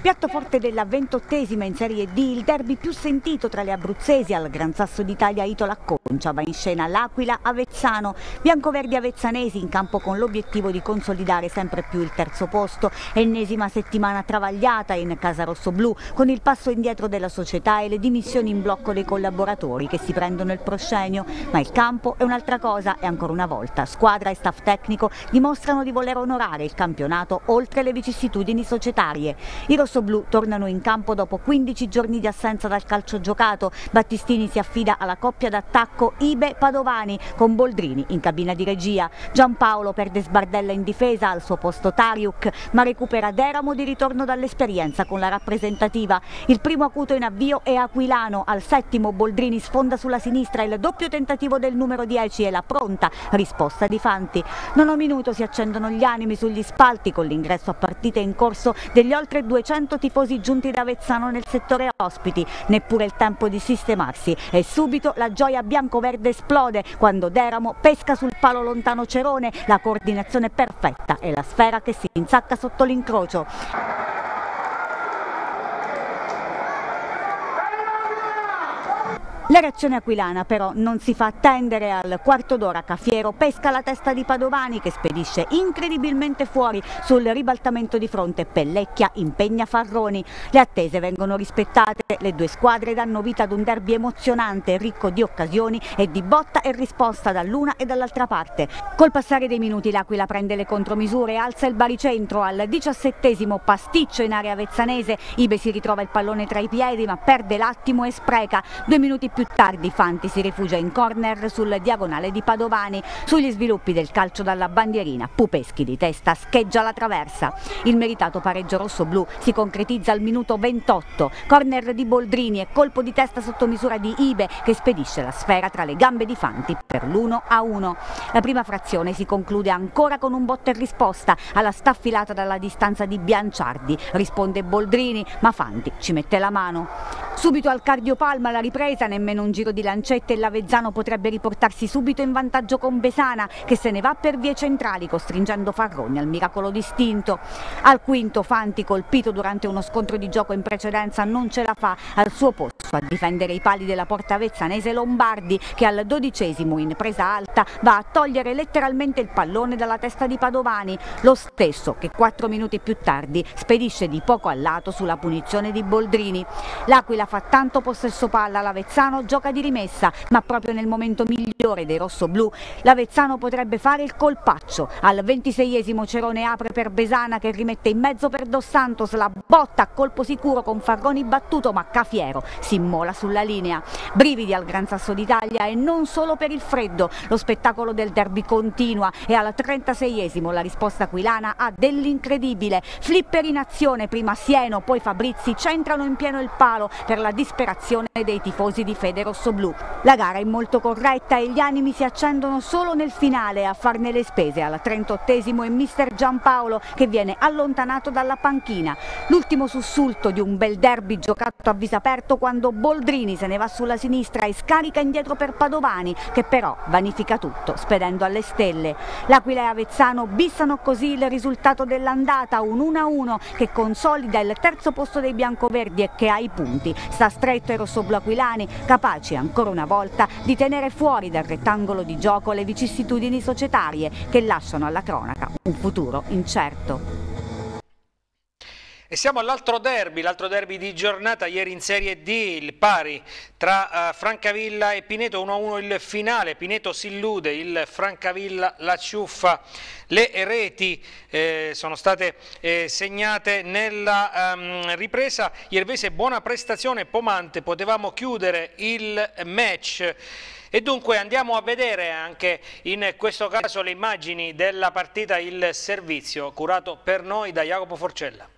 Piattoforte della ventottesima in Serie D, il derby più sentito tra le abruzzesi al Gran Sasso d'Italia Itola Cominciava in scena l'Aquila Avezzano, biancoverdi avezzanesi in campo con l'obiettivo di consolidare sempre più il terzo posto, ennesima settimana travagliata in casa rossoblù con il passo indietro della società e le dimissioni in blocco dei collaboratori che si prendono il proscenio, ma il campo è un'altra cosa e ancora una volta squadra e staff tecnico dimostrano di voler onorare il campionato oltre le vicissitudini societarie. I rossoblù tornano in campo dopo 15 giorni di assenza dal calcio giocato, Battistini si affida alla coppia d'attacco attacco Ibe Padovani con Boldrini in cabina di regia. Giampaolo perde sbardella in difesa al suo posto Tariuk ma recupera Deramo di ritorno dall'esperienza con la rappresentativa. Il primo acuto in avvio è Aquilano, al settimo Boldrini sfonda sulla sinistra il doppio tentativo del numero 10 e la pronta risposta di Fanti. Non ho minuto si accendono gli animi sugli spalti con l'ingresso a partite in corso degli oltre 200 tifosi giunti da Avezzano nel settore ospiti, neppure il tempo di sistemarsi e subito la gioia bianca bianco-verde esplode quando Deramo pesca sul palo lontano Cerone, la coordinazione perfetta e la sfera che si insacca sotto l'incrocio. La reazione aquilana però non si fa attendere al quarto d'ora Cafiero pesca la testa di Padovani che spedisce incredibilmente fuori sul ribaltamento di fronte Pellecchia impegna Farroni. Le attese vengono rispettate, le due squadre danno vita ad un derby emozionante ricco di occasioni e di botta e risposta dall'una e dall'altra parte. Col passare dei minuti l'Aquila prende le contromisure, alza il baricentro al diciassettesimo pasticcio in area vezzanese, Ibe si ritrova il pallone tra i piedi ma perde l'attimo e spreca. Due minuti più più tardi Fanti si rifugia in corner sul diagonale di Padovani. Sugli sviluppi del calcio dalla bandierina, Pupeschi di testa scheggia la traversa. Il meritato pareggio rosso-blu si concretizza al minuto 28. Corner di Boldrini e colpo di testa sotto misura di Ibe che spedisce la sfera tra le gambe di Fanti per l'1 a 1. La prima frazione si conclude ancora con un botta e risposta alla staffilata dalla distanza di Bianciardi. Risponde Boldrini, ma Fanti ci mette la mano. Subito al cardiopalma la ripresa nemmeno Almeno un giro di lancette e l'Avezzano potrebbe riportarsi subito in vantaggio con Besana che se ne va per vie centrali costringendo Farroni al miracolo distinto. Al quinto Fanti colpito durante uno scontro di gioco in precedenza non ce la fa al suo posto a difendere i pali della porta vezzanese Lombardi che al dodicesimo in presa alta va a togliere letteralmente il pallone dalla testa di Padovani, lo stesso che quattro minuti più tardi spedisce di poco a lato sulla punizione di Boldrini. L'Aquila fa tanto possesso palla all'Avezzano Avezzano gioca di rimessa, ma proprio nel momento migliore dei rossoblù l'Avezzano potrebbe fare il colpaccio. Al 26esimo Cerone apre per Besana che rimette in mezzo per Dos Santos, la botta a colpo sicuro con Farroni battuto ma Cafiero si immola sulla linea. Brividi al Gran Sasso d'Italia e non solo per il freddo, lo spettacolo del derby continua e al 36esimo la risposta aquilana ha dell'incredibile. Flipper in azione, prima Sieno, poi Fabrizi centrano in pieno il palo per la disperazione dei tifosi di fede rossoblù. La gara è molto corretta e gli animi si accendono solo nel finale a farne le spese al 38esimo è mister Giampaolo che viene allontanato dalla panchina. L'ultimo sussulto di un bel derby giocato a viso aperto quando Boldrini se ne va sulla sinistra e scarica indietro per Padovani che però vanifica tutto spedendo alle stelle. L'Aquila e Avezzano bissano così il risultato dell'andata, un 1-1 che consolida il terzo posto dei biancoverdi e che ha i punti. Sta stretto ai rossoblaquilani capaci ancora una volta di tenere fuori dal rettangolo di gioco le vicissitudini societarie che lasciano alla cronaca un futuro incerto. E siamo all'altro derby, l'altro derby di giornata, ieri in Serie D, il pari tra uh, Francavilla e Pineto, 1-1 il finale, Pineto si illude, il Francavilla la ciuffa, le reti eh, sono state eh, segnate nella um, ripresa, Iervese buona prestazione, Pomante, potevamo chiudere il match. E dunque andiamo a vedere anche in questo caso le immagini della partita Il Servizio, curato per noi da Jacopo Forcella.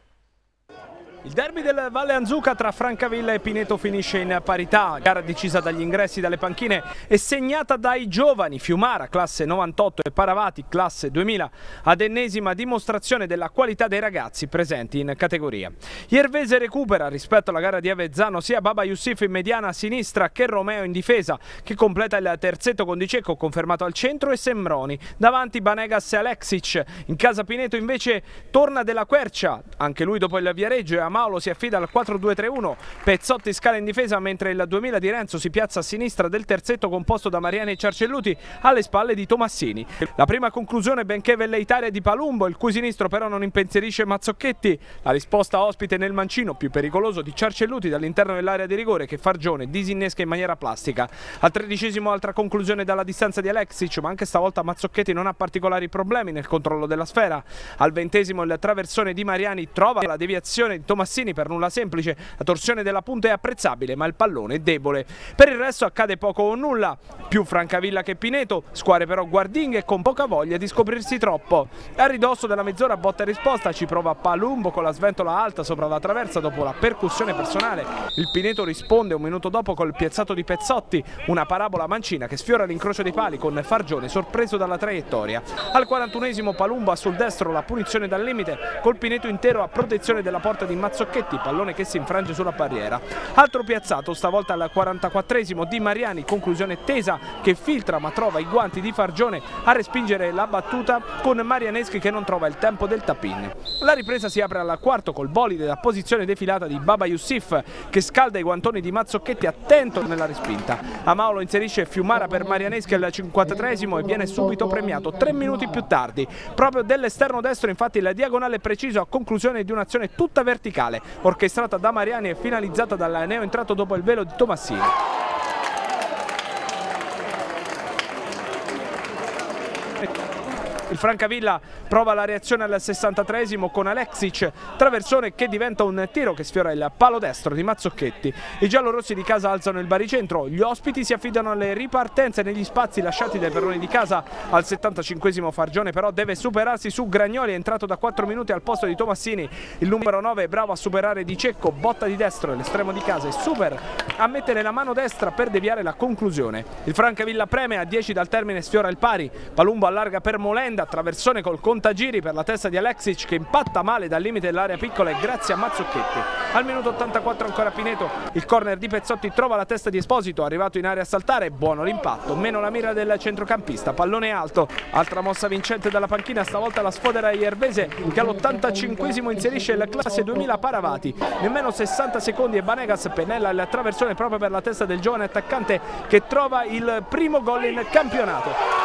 Il derby del Valle Anzuca tra Francavilla e Pineto finisce in parità, gara decisa dagli ingressi dalle panchine e segnata dai giovani Fiumara classe 98 e Paravati classe 2000 ad ennesima dimostrazione della qualità dei ragazzi presenti in categoria. Iervese recupera rispetto alla gara di Avezzano sia Baba Yusuf in mediana a sinistra che Romeo in difesa che completa il terzetto con Di confermato al centro e Sembroni davanti Banegas e Alexic. In casa Pineto invece torna della Quercia, anche lui dopo il Viareggio e a Maolo si affida al 4-2-3-1, Pezzotti scala in difesa mentre il 2000 di Renzo si piazza a sinistra del terzetto composto da Mariani e Ciarcelluti alle spalle di Tomassini. La prima conclusione benché velleitaria di Palumbo, il cui sinistro però non impensierisce Mazzocchetti, la risposta ospite nel mancino più pericoloso di Ciarcelluti dall'interno dell'area di rigore che Fargione disinnesca in maniera plastica. Al tredicesimo altra conclusione dalla distanza di Alexic, ma anche stavolta Mazzocchetti non ha particolari problemi nel controllo della sfera. Al ventesimo il traversone di Mariani trova la deviazione di Tomassini Massini per nulla semplice, la torsione della punta è apprezzabile ma il pallone è debole. Per il resto accade poco o nulla, più Francavilla che Pineto, square però guardinghe con poca voglia di scoprirsi troppo. A ridosso della mezz'ora botta e risposta ci prova Palumbo con la sventola alta sopra la traversa dopo la percussione personale. Il Pineto risponde un minuto dopo col piazzato di Pezzotti, una parabola mancina che sfiora l'incrocio dei pali con Fargione sorpreso dalla traiettoria. Al 41esimo Palumbo ha sul destro la punizione dal limite col Pineto intero a protezione della porta di Matteo Mazzocchetti, pallone che si infrange sulla barriera. Altro piazzato, stavolta al 44esimo Di Mariani, conclusione tesa che filtra ma trova i guanti di Fargione a respingere la battuta con Marianeschi che non trova il tempo del tapin. La ripresa si apre al quarto col bolide da posizione defilata di Baba Youssif che scalda i guantoni di Mazzocchetti attento nella respinta. Amaulo inserisce Fiumara per Marianeschi al 53esimo e viene subito premiato tre minuti più tardi. Proprio dell'esterno destro infatti la diagonale preciso a conclusione di un'azione tutta verticale musicale, orchestrata da Mariani e finalizzata dal entrato dopo il velo di Tomassini. Il Francavilla prova la reazione al 63esimo con Alexic, traversone che diventa un tiro che sfiora il palo destro di Mazzocchetti. I giallorossi di casa alzano il baricentro, gli ospiti si affidano alle ripartenze negli spazi lasciati dai perroni di casa. Al 75esimo Fargione però deve superarsi su Gragnoli, entrato da 4 minuti al posto di Tomassini. Il numero 9 è bravo a superare Di Cecco, botta di destro all'estremo di casa e super a mettere la mano destra per deviare la conclusione. Il Francavilla preme a 10 dal termine sfiora il pari, Palumbo allarga per Molenda, Benda, attraversone col contagiri per la testa di Alexic che impatta male dal limite dell'area piccola e grazie a Mazzucchetti. Al minuto 84 ancora Pineto, il corner di Pezzotti trova la testa di Esposito, arrivato in area a saltare, buono l'impatto, meno la mira del centrocampista, pallone alto, altra mossa vincente dalla panchina, stavolta la sfodera Iervese che all'85 inserisce la classe 2000 Paravati, nemmeno 60 secondi e Vanegas pennella la traversone proprio per la testa del giovane attaccante che trova il primo gol in campionato.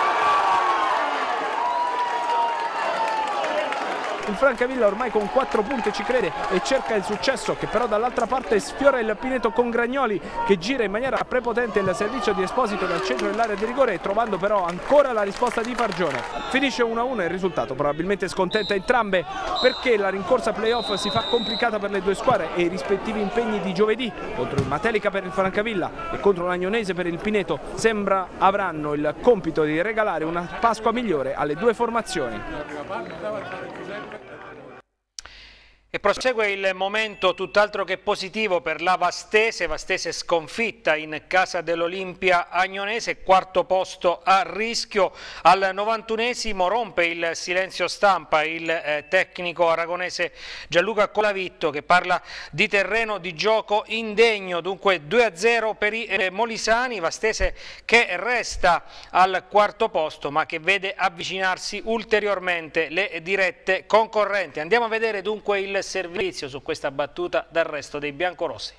il Francavilla ormai con 4 punti ci crede e cerca il successo che però dall'altra parte sfiora il Pineto con Gragnoli che gira in maniera prepotente il servizio di Esposito dal centro dell'area di rigore trovando però ancora la risposta di Fargione finisce 1-1 il risultato probabilmente scontenta entrambe perché la rincorsa playoff si fa complicata per le due squadre e i rispettivi impegni di giovedì contro il Matelica per il Francavilla e contro l'Agnonese per il Pineto sembra avranno il compito di regalare una Pasqua migliore alle due formazioni. Thank you. E prosegue il momento tutt'altro che positivo per la Vastese, Vastese sconfitta in casa dell'Olimpia Agnonese, quarto posto a rischio, al 91esimo rompe il silenzio stampa il eh, tecnico aragonese Gianluca Colavitto che parla di terreno di gioco indegno, dunque 2-0 per i eh, Molisani, Vastese che resta al quarto posto ma che vede avvicinarsi ulteriormente le dirette concorrenti. Andiamo a vedere dunque il servizio su questa battuta dal resto dei biancorossi.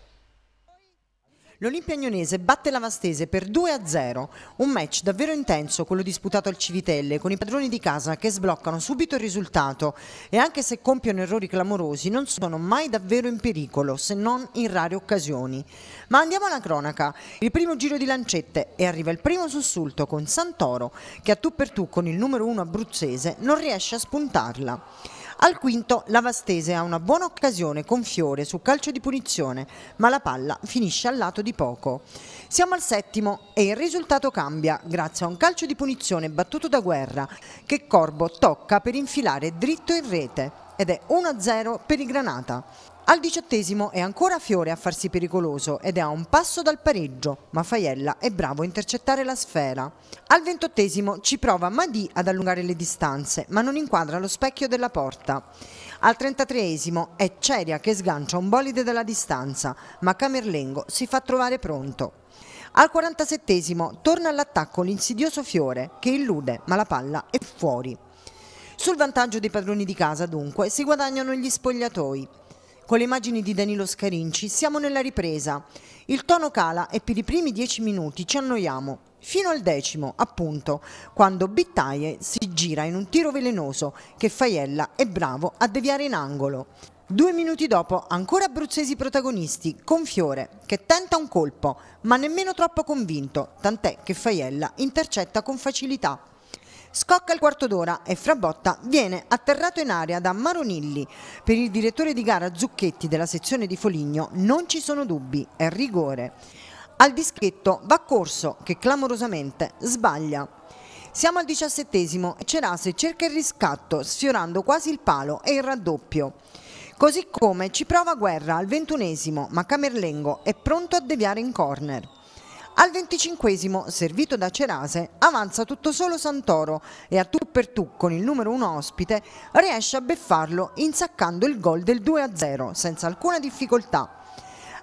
L'Olimpia Agnonese batte la Vastese per 2-0, un match davvero intenso quello disputato al Civitelle con i padroni di casa che sbloccano subito il risultato e anche se compiono errori clamorosi non sono mai davvero in pericolo se non in rare occasioni. Ma andiamo alla cronaca, il primo giro di lancette e arriva il primo sussulto con Santoro che a tu per tu con il numero 1 abruzzese non riesce a spuntarla. Al quinto la Vastese ha una buona occasione con Fiore su calcio di punizione, ma la palla finisce al lato di poco. Siamo al settimo e il risultato cambia grazie a un calcio di punizione battuto da guerra che Corbo tocca per infilare dritto in rete ed è 1-0 per il Granata. Al diciottesimo è ancora Fiore a farsi pericoloso ed è a un passo dal pareggio, ma Faiella è bravo a intercettare la sfera. Al ventottesimo ci prova Madì ad allungare le distanze, ma non inquadra lo specchio della porta. Al trentatreesimo è Ceria che sgancia un bolide dalla distanza, ma Camerlengo si fa trovare pronto. Al 47 torna all'attacco l'insidioso Fiore che illude, ma la palla è fuori. Sul vantaggio dei padroni di casa, dunque, si guadagnano gli spogliatoi. Con le immagini di Danilo Scarinci siamo nella ripresa. Il tono cala e per i primi dieci minuti ci annoiamo, fino al decimo, appunto, quando Bittaie si gira in un tiro velenoso che Faiella è bravo a deviare in angolo. Due minuti dopo, ancora abruzzesi protagonisti, con Fiore, che tenta un colpo, ma nemmeno troppo convinto, tant'è che Faiella intercetta con facilità. Scocca il quarto d'ora e Frabotta viene atterrato in aria da Maronilli. Per il direttore di gara Zucchetti della sezione di Foligno non ci sono dubbi, è rigore. Al dischetto va Corso che clamorosamente sbaglia. Siamo al diciassettesimo e Cerase cerca il riscatto sfiorando quasi il palo e il raddoppio. Così come ci prova Guerra al ventunesimo ma Camerlengo è pronto a deviare in corner. Al venticinquesimo, servito da Cerase, avanza tutto solo Santoro e a tu per tu con il numero uno ospite riesce a beffarlo insaccando il gol del 2-0 senza alcuna difficoltà.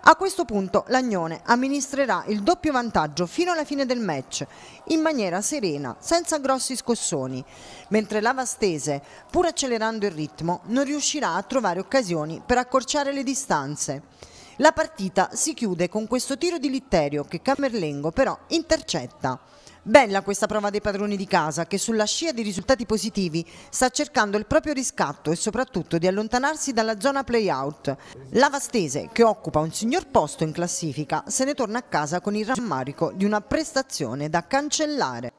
A questo punto l'Agnone amministrerà il doppio vantaggio fino alla fine del match in maniera serena, senza grossi scossoni, mentre Lavastese, pur accelerando il ritmo, non riuscirà a trovare occasioni per accorciare le distanze. La partita si chiude con questo tiro di Litterio che Camerlengo però intercetta. Bella questa prova dei padroni di casa che sulla scia di risultati positivi sta cercando il proprio riscatto e soprattutto di allontanarsi dalla zona play-out. La Vastese, che occupa un signor posto in classifica, se ne torna a casa con il rammarico di una prestazione da cancellare.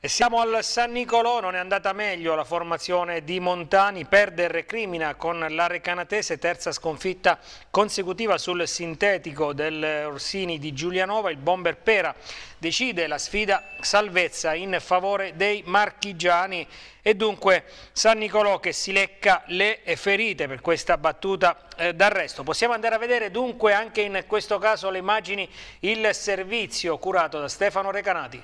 E siamo al San Nicolò, non è andata meglio la formazione di Montani, perde il recrimina con la Recanatese, terza sconfitta consecutiva sul sintetico del Orsini di Giulianova, il bomber Pera decide la sfida salvezza in favore dei marchigiani e dunque San Nicolò che si lecca le ferite per questa battuta eh, d'arresto. Possiamo andare a vedere dunque anche in questo caso le immagini, il servizio curato da Stefano Recanati.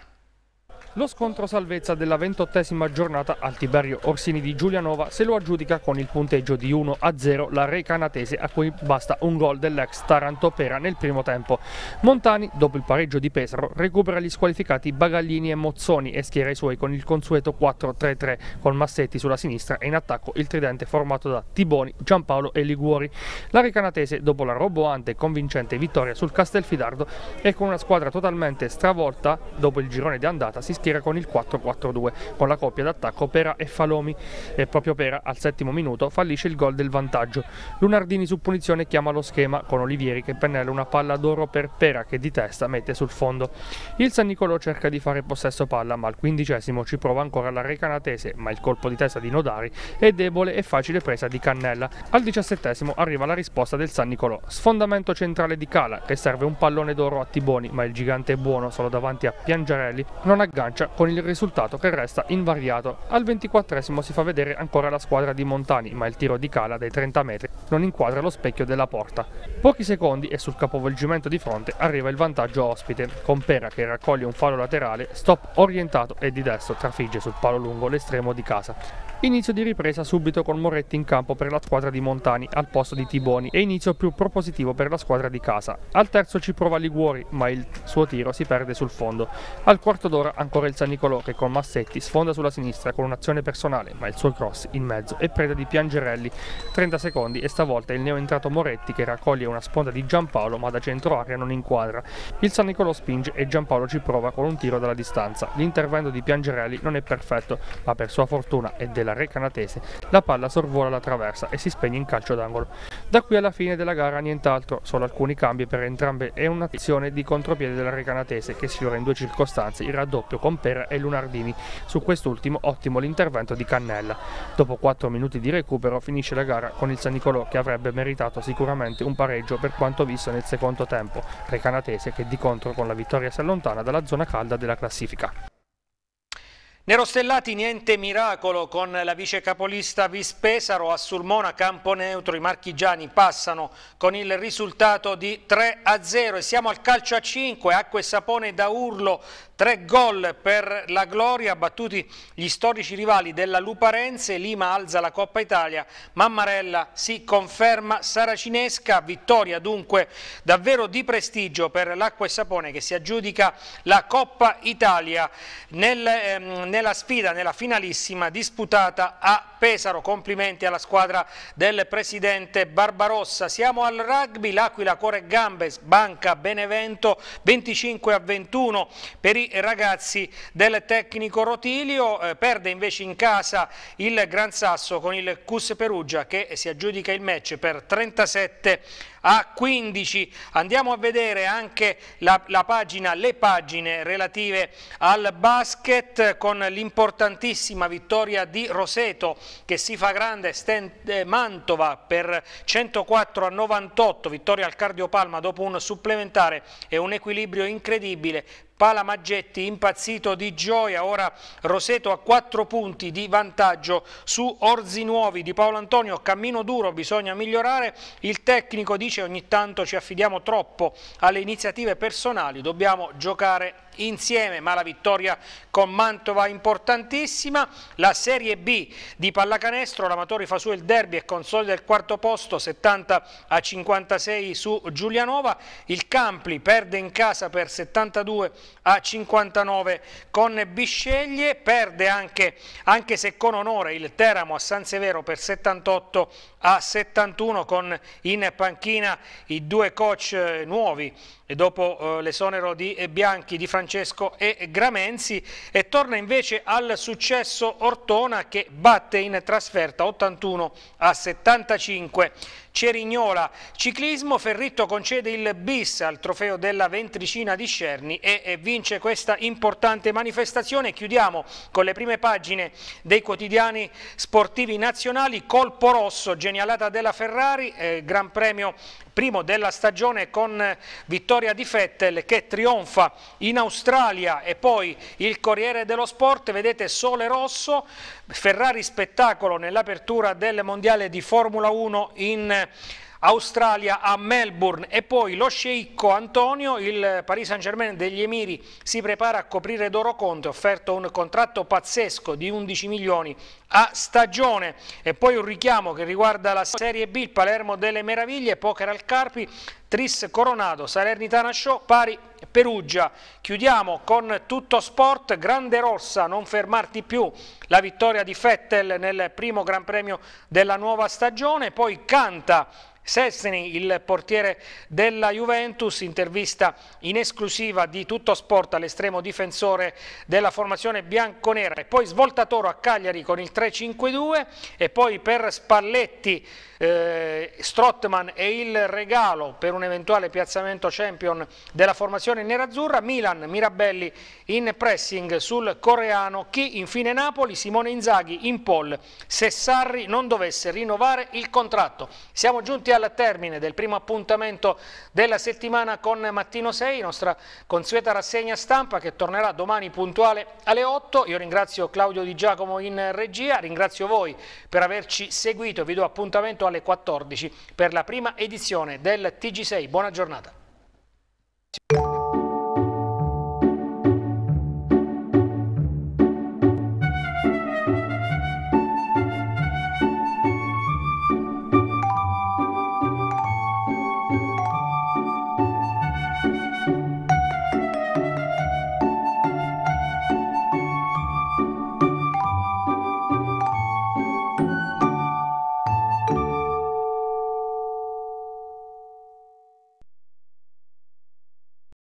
Lo scontro salvezza della ventottesima giornata al Tiberio Orsini di Giulianova se lo aggiudica con il punteggio di 1-0 la Re Canatese a cui basta un gol dell'ex Taranto Pera nel primo tempo. Montani, dopo il pareggio di Pesaro, recupera gli squalificati Bagallini e Mozzoni e schiera i suoi con il consueto 4-3-3 con Massetti sulla sinistra e in attacco il tridente formato da Tiboni, Giampaolo e Liguori. La Re Canatese, dopo la roboante e convincente vittoria sul Castelfidardo e con una squadra totalmente stravolta dopo il girone di andata, si tira con il 4-4-2 con la coppia d'attacco Pera e Falomi e proprio Pera al settimo minuto fallisce il gol del vantaggio. Lunardini su punizione chiama lo schema con Olivieri che pennella una palla d'oro per Pera che di testa mette sul fondo. Il San Nicolò cerca di fare possesso palla ma al quindicesimo ci prova ancora la recanatese ma il colpo di testa di Nodari è debole e facile presa di Cannella. Al diciassettesimo arriva la risposta del San Nicolò. Sfondamento centrale di Cala che serve un pallone d'oro a Tiboni ma il gigante è buono solo davanti a Piangiarelli non aggancia Francia con il risultato che resta invariato. Al 24 si fa vedere ancora la squadra di Montani, ma il tiro di cala dai 30 metri non inquadra lo specchio della porta. Pochi secondi e sul capovolgimento di fronte arriva il vantaggio ospite, con Pera che raccoglie un falo laterale, stop orientato e di destro trafigge sul palo lungo l'estremo di casa. Inizio di ripresa subito con Moretti in campo per la squadra di Montani al posto di Tiboni e inizio più propositivo per la squadra di casa. Al terzo ci prova Liguori ma il suo tiro si perde sul fondo. Al quarto d'ora ancora il San Nicolò che con Massetti sfonda sulla sinistra con un'azione personale ma il suo cross in mezzo è preda di Piangerelli. 30 secondi e stavolta il neoentrato Moretti che raccoglie una sponda di Giampaolo ma da centro aria non inquadra. Il San Nicolò spinge e Giampaolo ci prova con un tiro dalla distanza. L'intervento di Piangerelli non è perfetto ma per sua fortuna è della regolare canatese, la palla sorvola la traversa e si spegne in calcio d'angolo. Da qui alla fine della gara nient'altro, solo alcuni cambi per entrambe e un'azione di contropiede della recanatese che sfiora in due circostanze il raddoppio con Pera e Lunardini. Su quest'ultimo ottimo l'intervento di Cannella. Dopo 4 minuti di recupero finisce la gara con il San Nicolò che avrebbe meritato sicuramente un pareggio per quanto visto nel secondo tempo, recanatese che di contro con la vittoria si allontana dalla zona calda della classifica. Nero Stellati, niente miracolo con la vice capolista Vispesaro a Sulmona campo neutro i marchigiani passano con il risultato di 3 a 0 e siamo al calcio a 5 acqua e sapone da urlo Tre gol per la gloria, battuti gli storici rivali della Luparense, Lima alza la Coppa Italia, Mammarella si conferma saracinesca, vittoria dunque davvero di prestigio per l'Acqua e Sapone che si aggiudica la Coppa Italia nel, ehm, nella sfida, nella finalissima disputata a Pesaro. Complimenti alla squadra del presidente Barbarossa. Siamo al rugby, l'Aquila Core Gambes, Banca Benevento 25 a 21 per i Ragazzi e ragazzi del tecnico Rotilio, eh, perde invece in casa il Gran Sasso con il Cus Perugia che si aggiudica il match per 37 a15. Andiamo a vedere anche la, la pagina, le pagine relative al basket con l'importantissima vittoria di Roseto che si fa grande eh, Mantova per 104 a 98, vittoria al Cardiopalma dopo un supplementare e un equilibrio incredibile Maggetti impazzito di gioia, ora Roseto a 4 punti di vantaggio su Orzi Nuovi di Paolo Antonio, cammino duro, bisogna migliorare, il tecnico dice dice ogni tanto ci affidiamo troppo alle iniziative personali, dobbiamo giocare insieme, ma la vittoria con Mantova è importantissima, la Serie B di pallacanestro, l'Amatori fa su il derby e consolida il quarto posto 70 a 56 su Giulianova, il Campli perde in casa per 72 a 59 con Bisceglie, perde anche, anche se con onore il Teramo a San Severo per 78 a 71 con in panchina Fiorentina, i due coach eh, nuovi e dopo eh, l'esonero di Bianchi, di Francesco e Gramenzi e torna invece al successo Ortona che batte in trasferta 81 a 75 Cerignola. Ciclismo, Ferritto concede il bis al trofeo della Ventricina di Cerni e, e vince questa importante manifestazione. Chiudiamo con le prime pagine dei quotidiani sportivi nazionali, colpo rosso, genialata della Ferrari, eh, Gran Premio primo della stagione con vittoria di Vettel che trionfa in Australia e poi il Corriere dello Sport, vedete Sole Rosso, Ferrari spettacolo nell'apertura del Mondiale di Formula 1 in Australia a Melbourne e poi lo sceicco Antonio, il Paris Saint Germain degli Emiri si prepara a coprire Doro Conte, offerto un contratto pazzesco di 11 milioni a stagione e poi un richiamo che riguarda la Serie B, il Palermo delle Meraviglie, Poker al Carpi, Tris Coronado, Salernitana Show, Pari Perugia. Chiudiamo con tutto sport, grande rossa, non fermarti più, la vittoria di Fettel nel primo Gran Premio della nuova stagione, poi canta Sestini, il portiere della Juventus, intervista in esclusiva di Tutto Sport all'estremo difensore della formazione bianconera e poi svolta Toro a Cagliari con il 3-5-2 e poi per Spalletti, eh, Strottman e il regalo per un eventuale piazzamento champion della formazione nerazzurra, Milan, Mirabelli in pressing sul coreano, chi infine Napoli, Simone Inzaghi in pole se Sarri non dovesse rinnovare il contratto. Siamo giunti a al termine del primo appuntamento della settimana con Mattino 6, nostra consueta rassegna stampa che tornerà domani puntuale alle 8. Io ringrazio Claudio Di Giacomo in regia, ringrazio voi per averci seguito, vi do appuntamento alle 14 per la prima edizione del TG6. Buona giornata.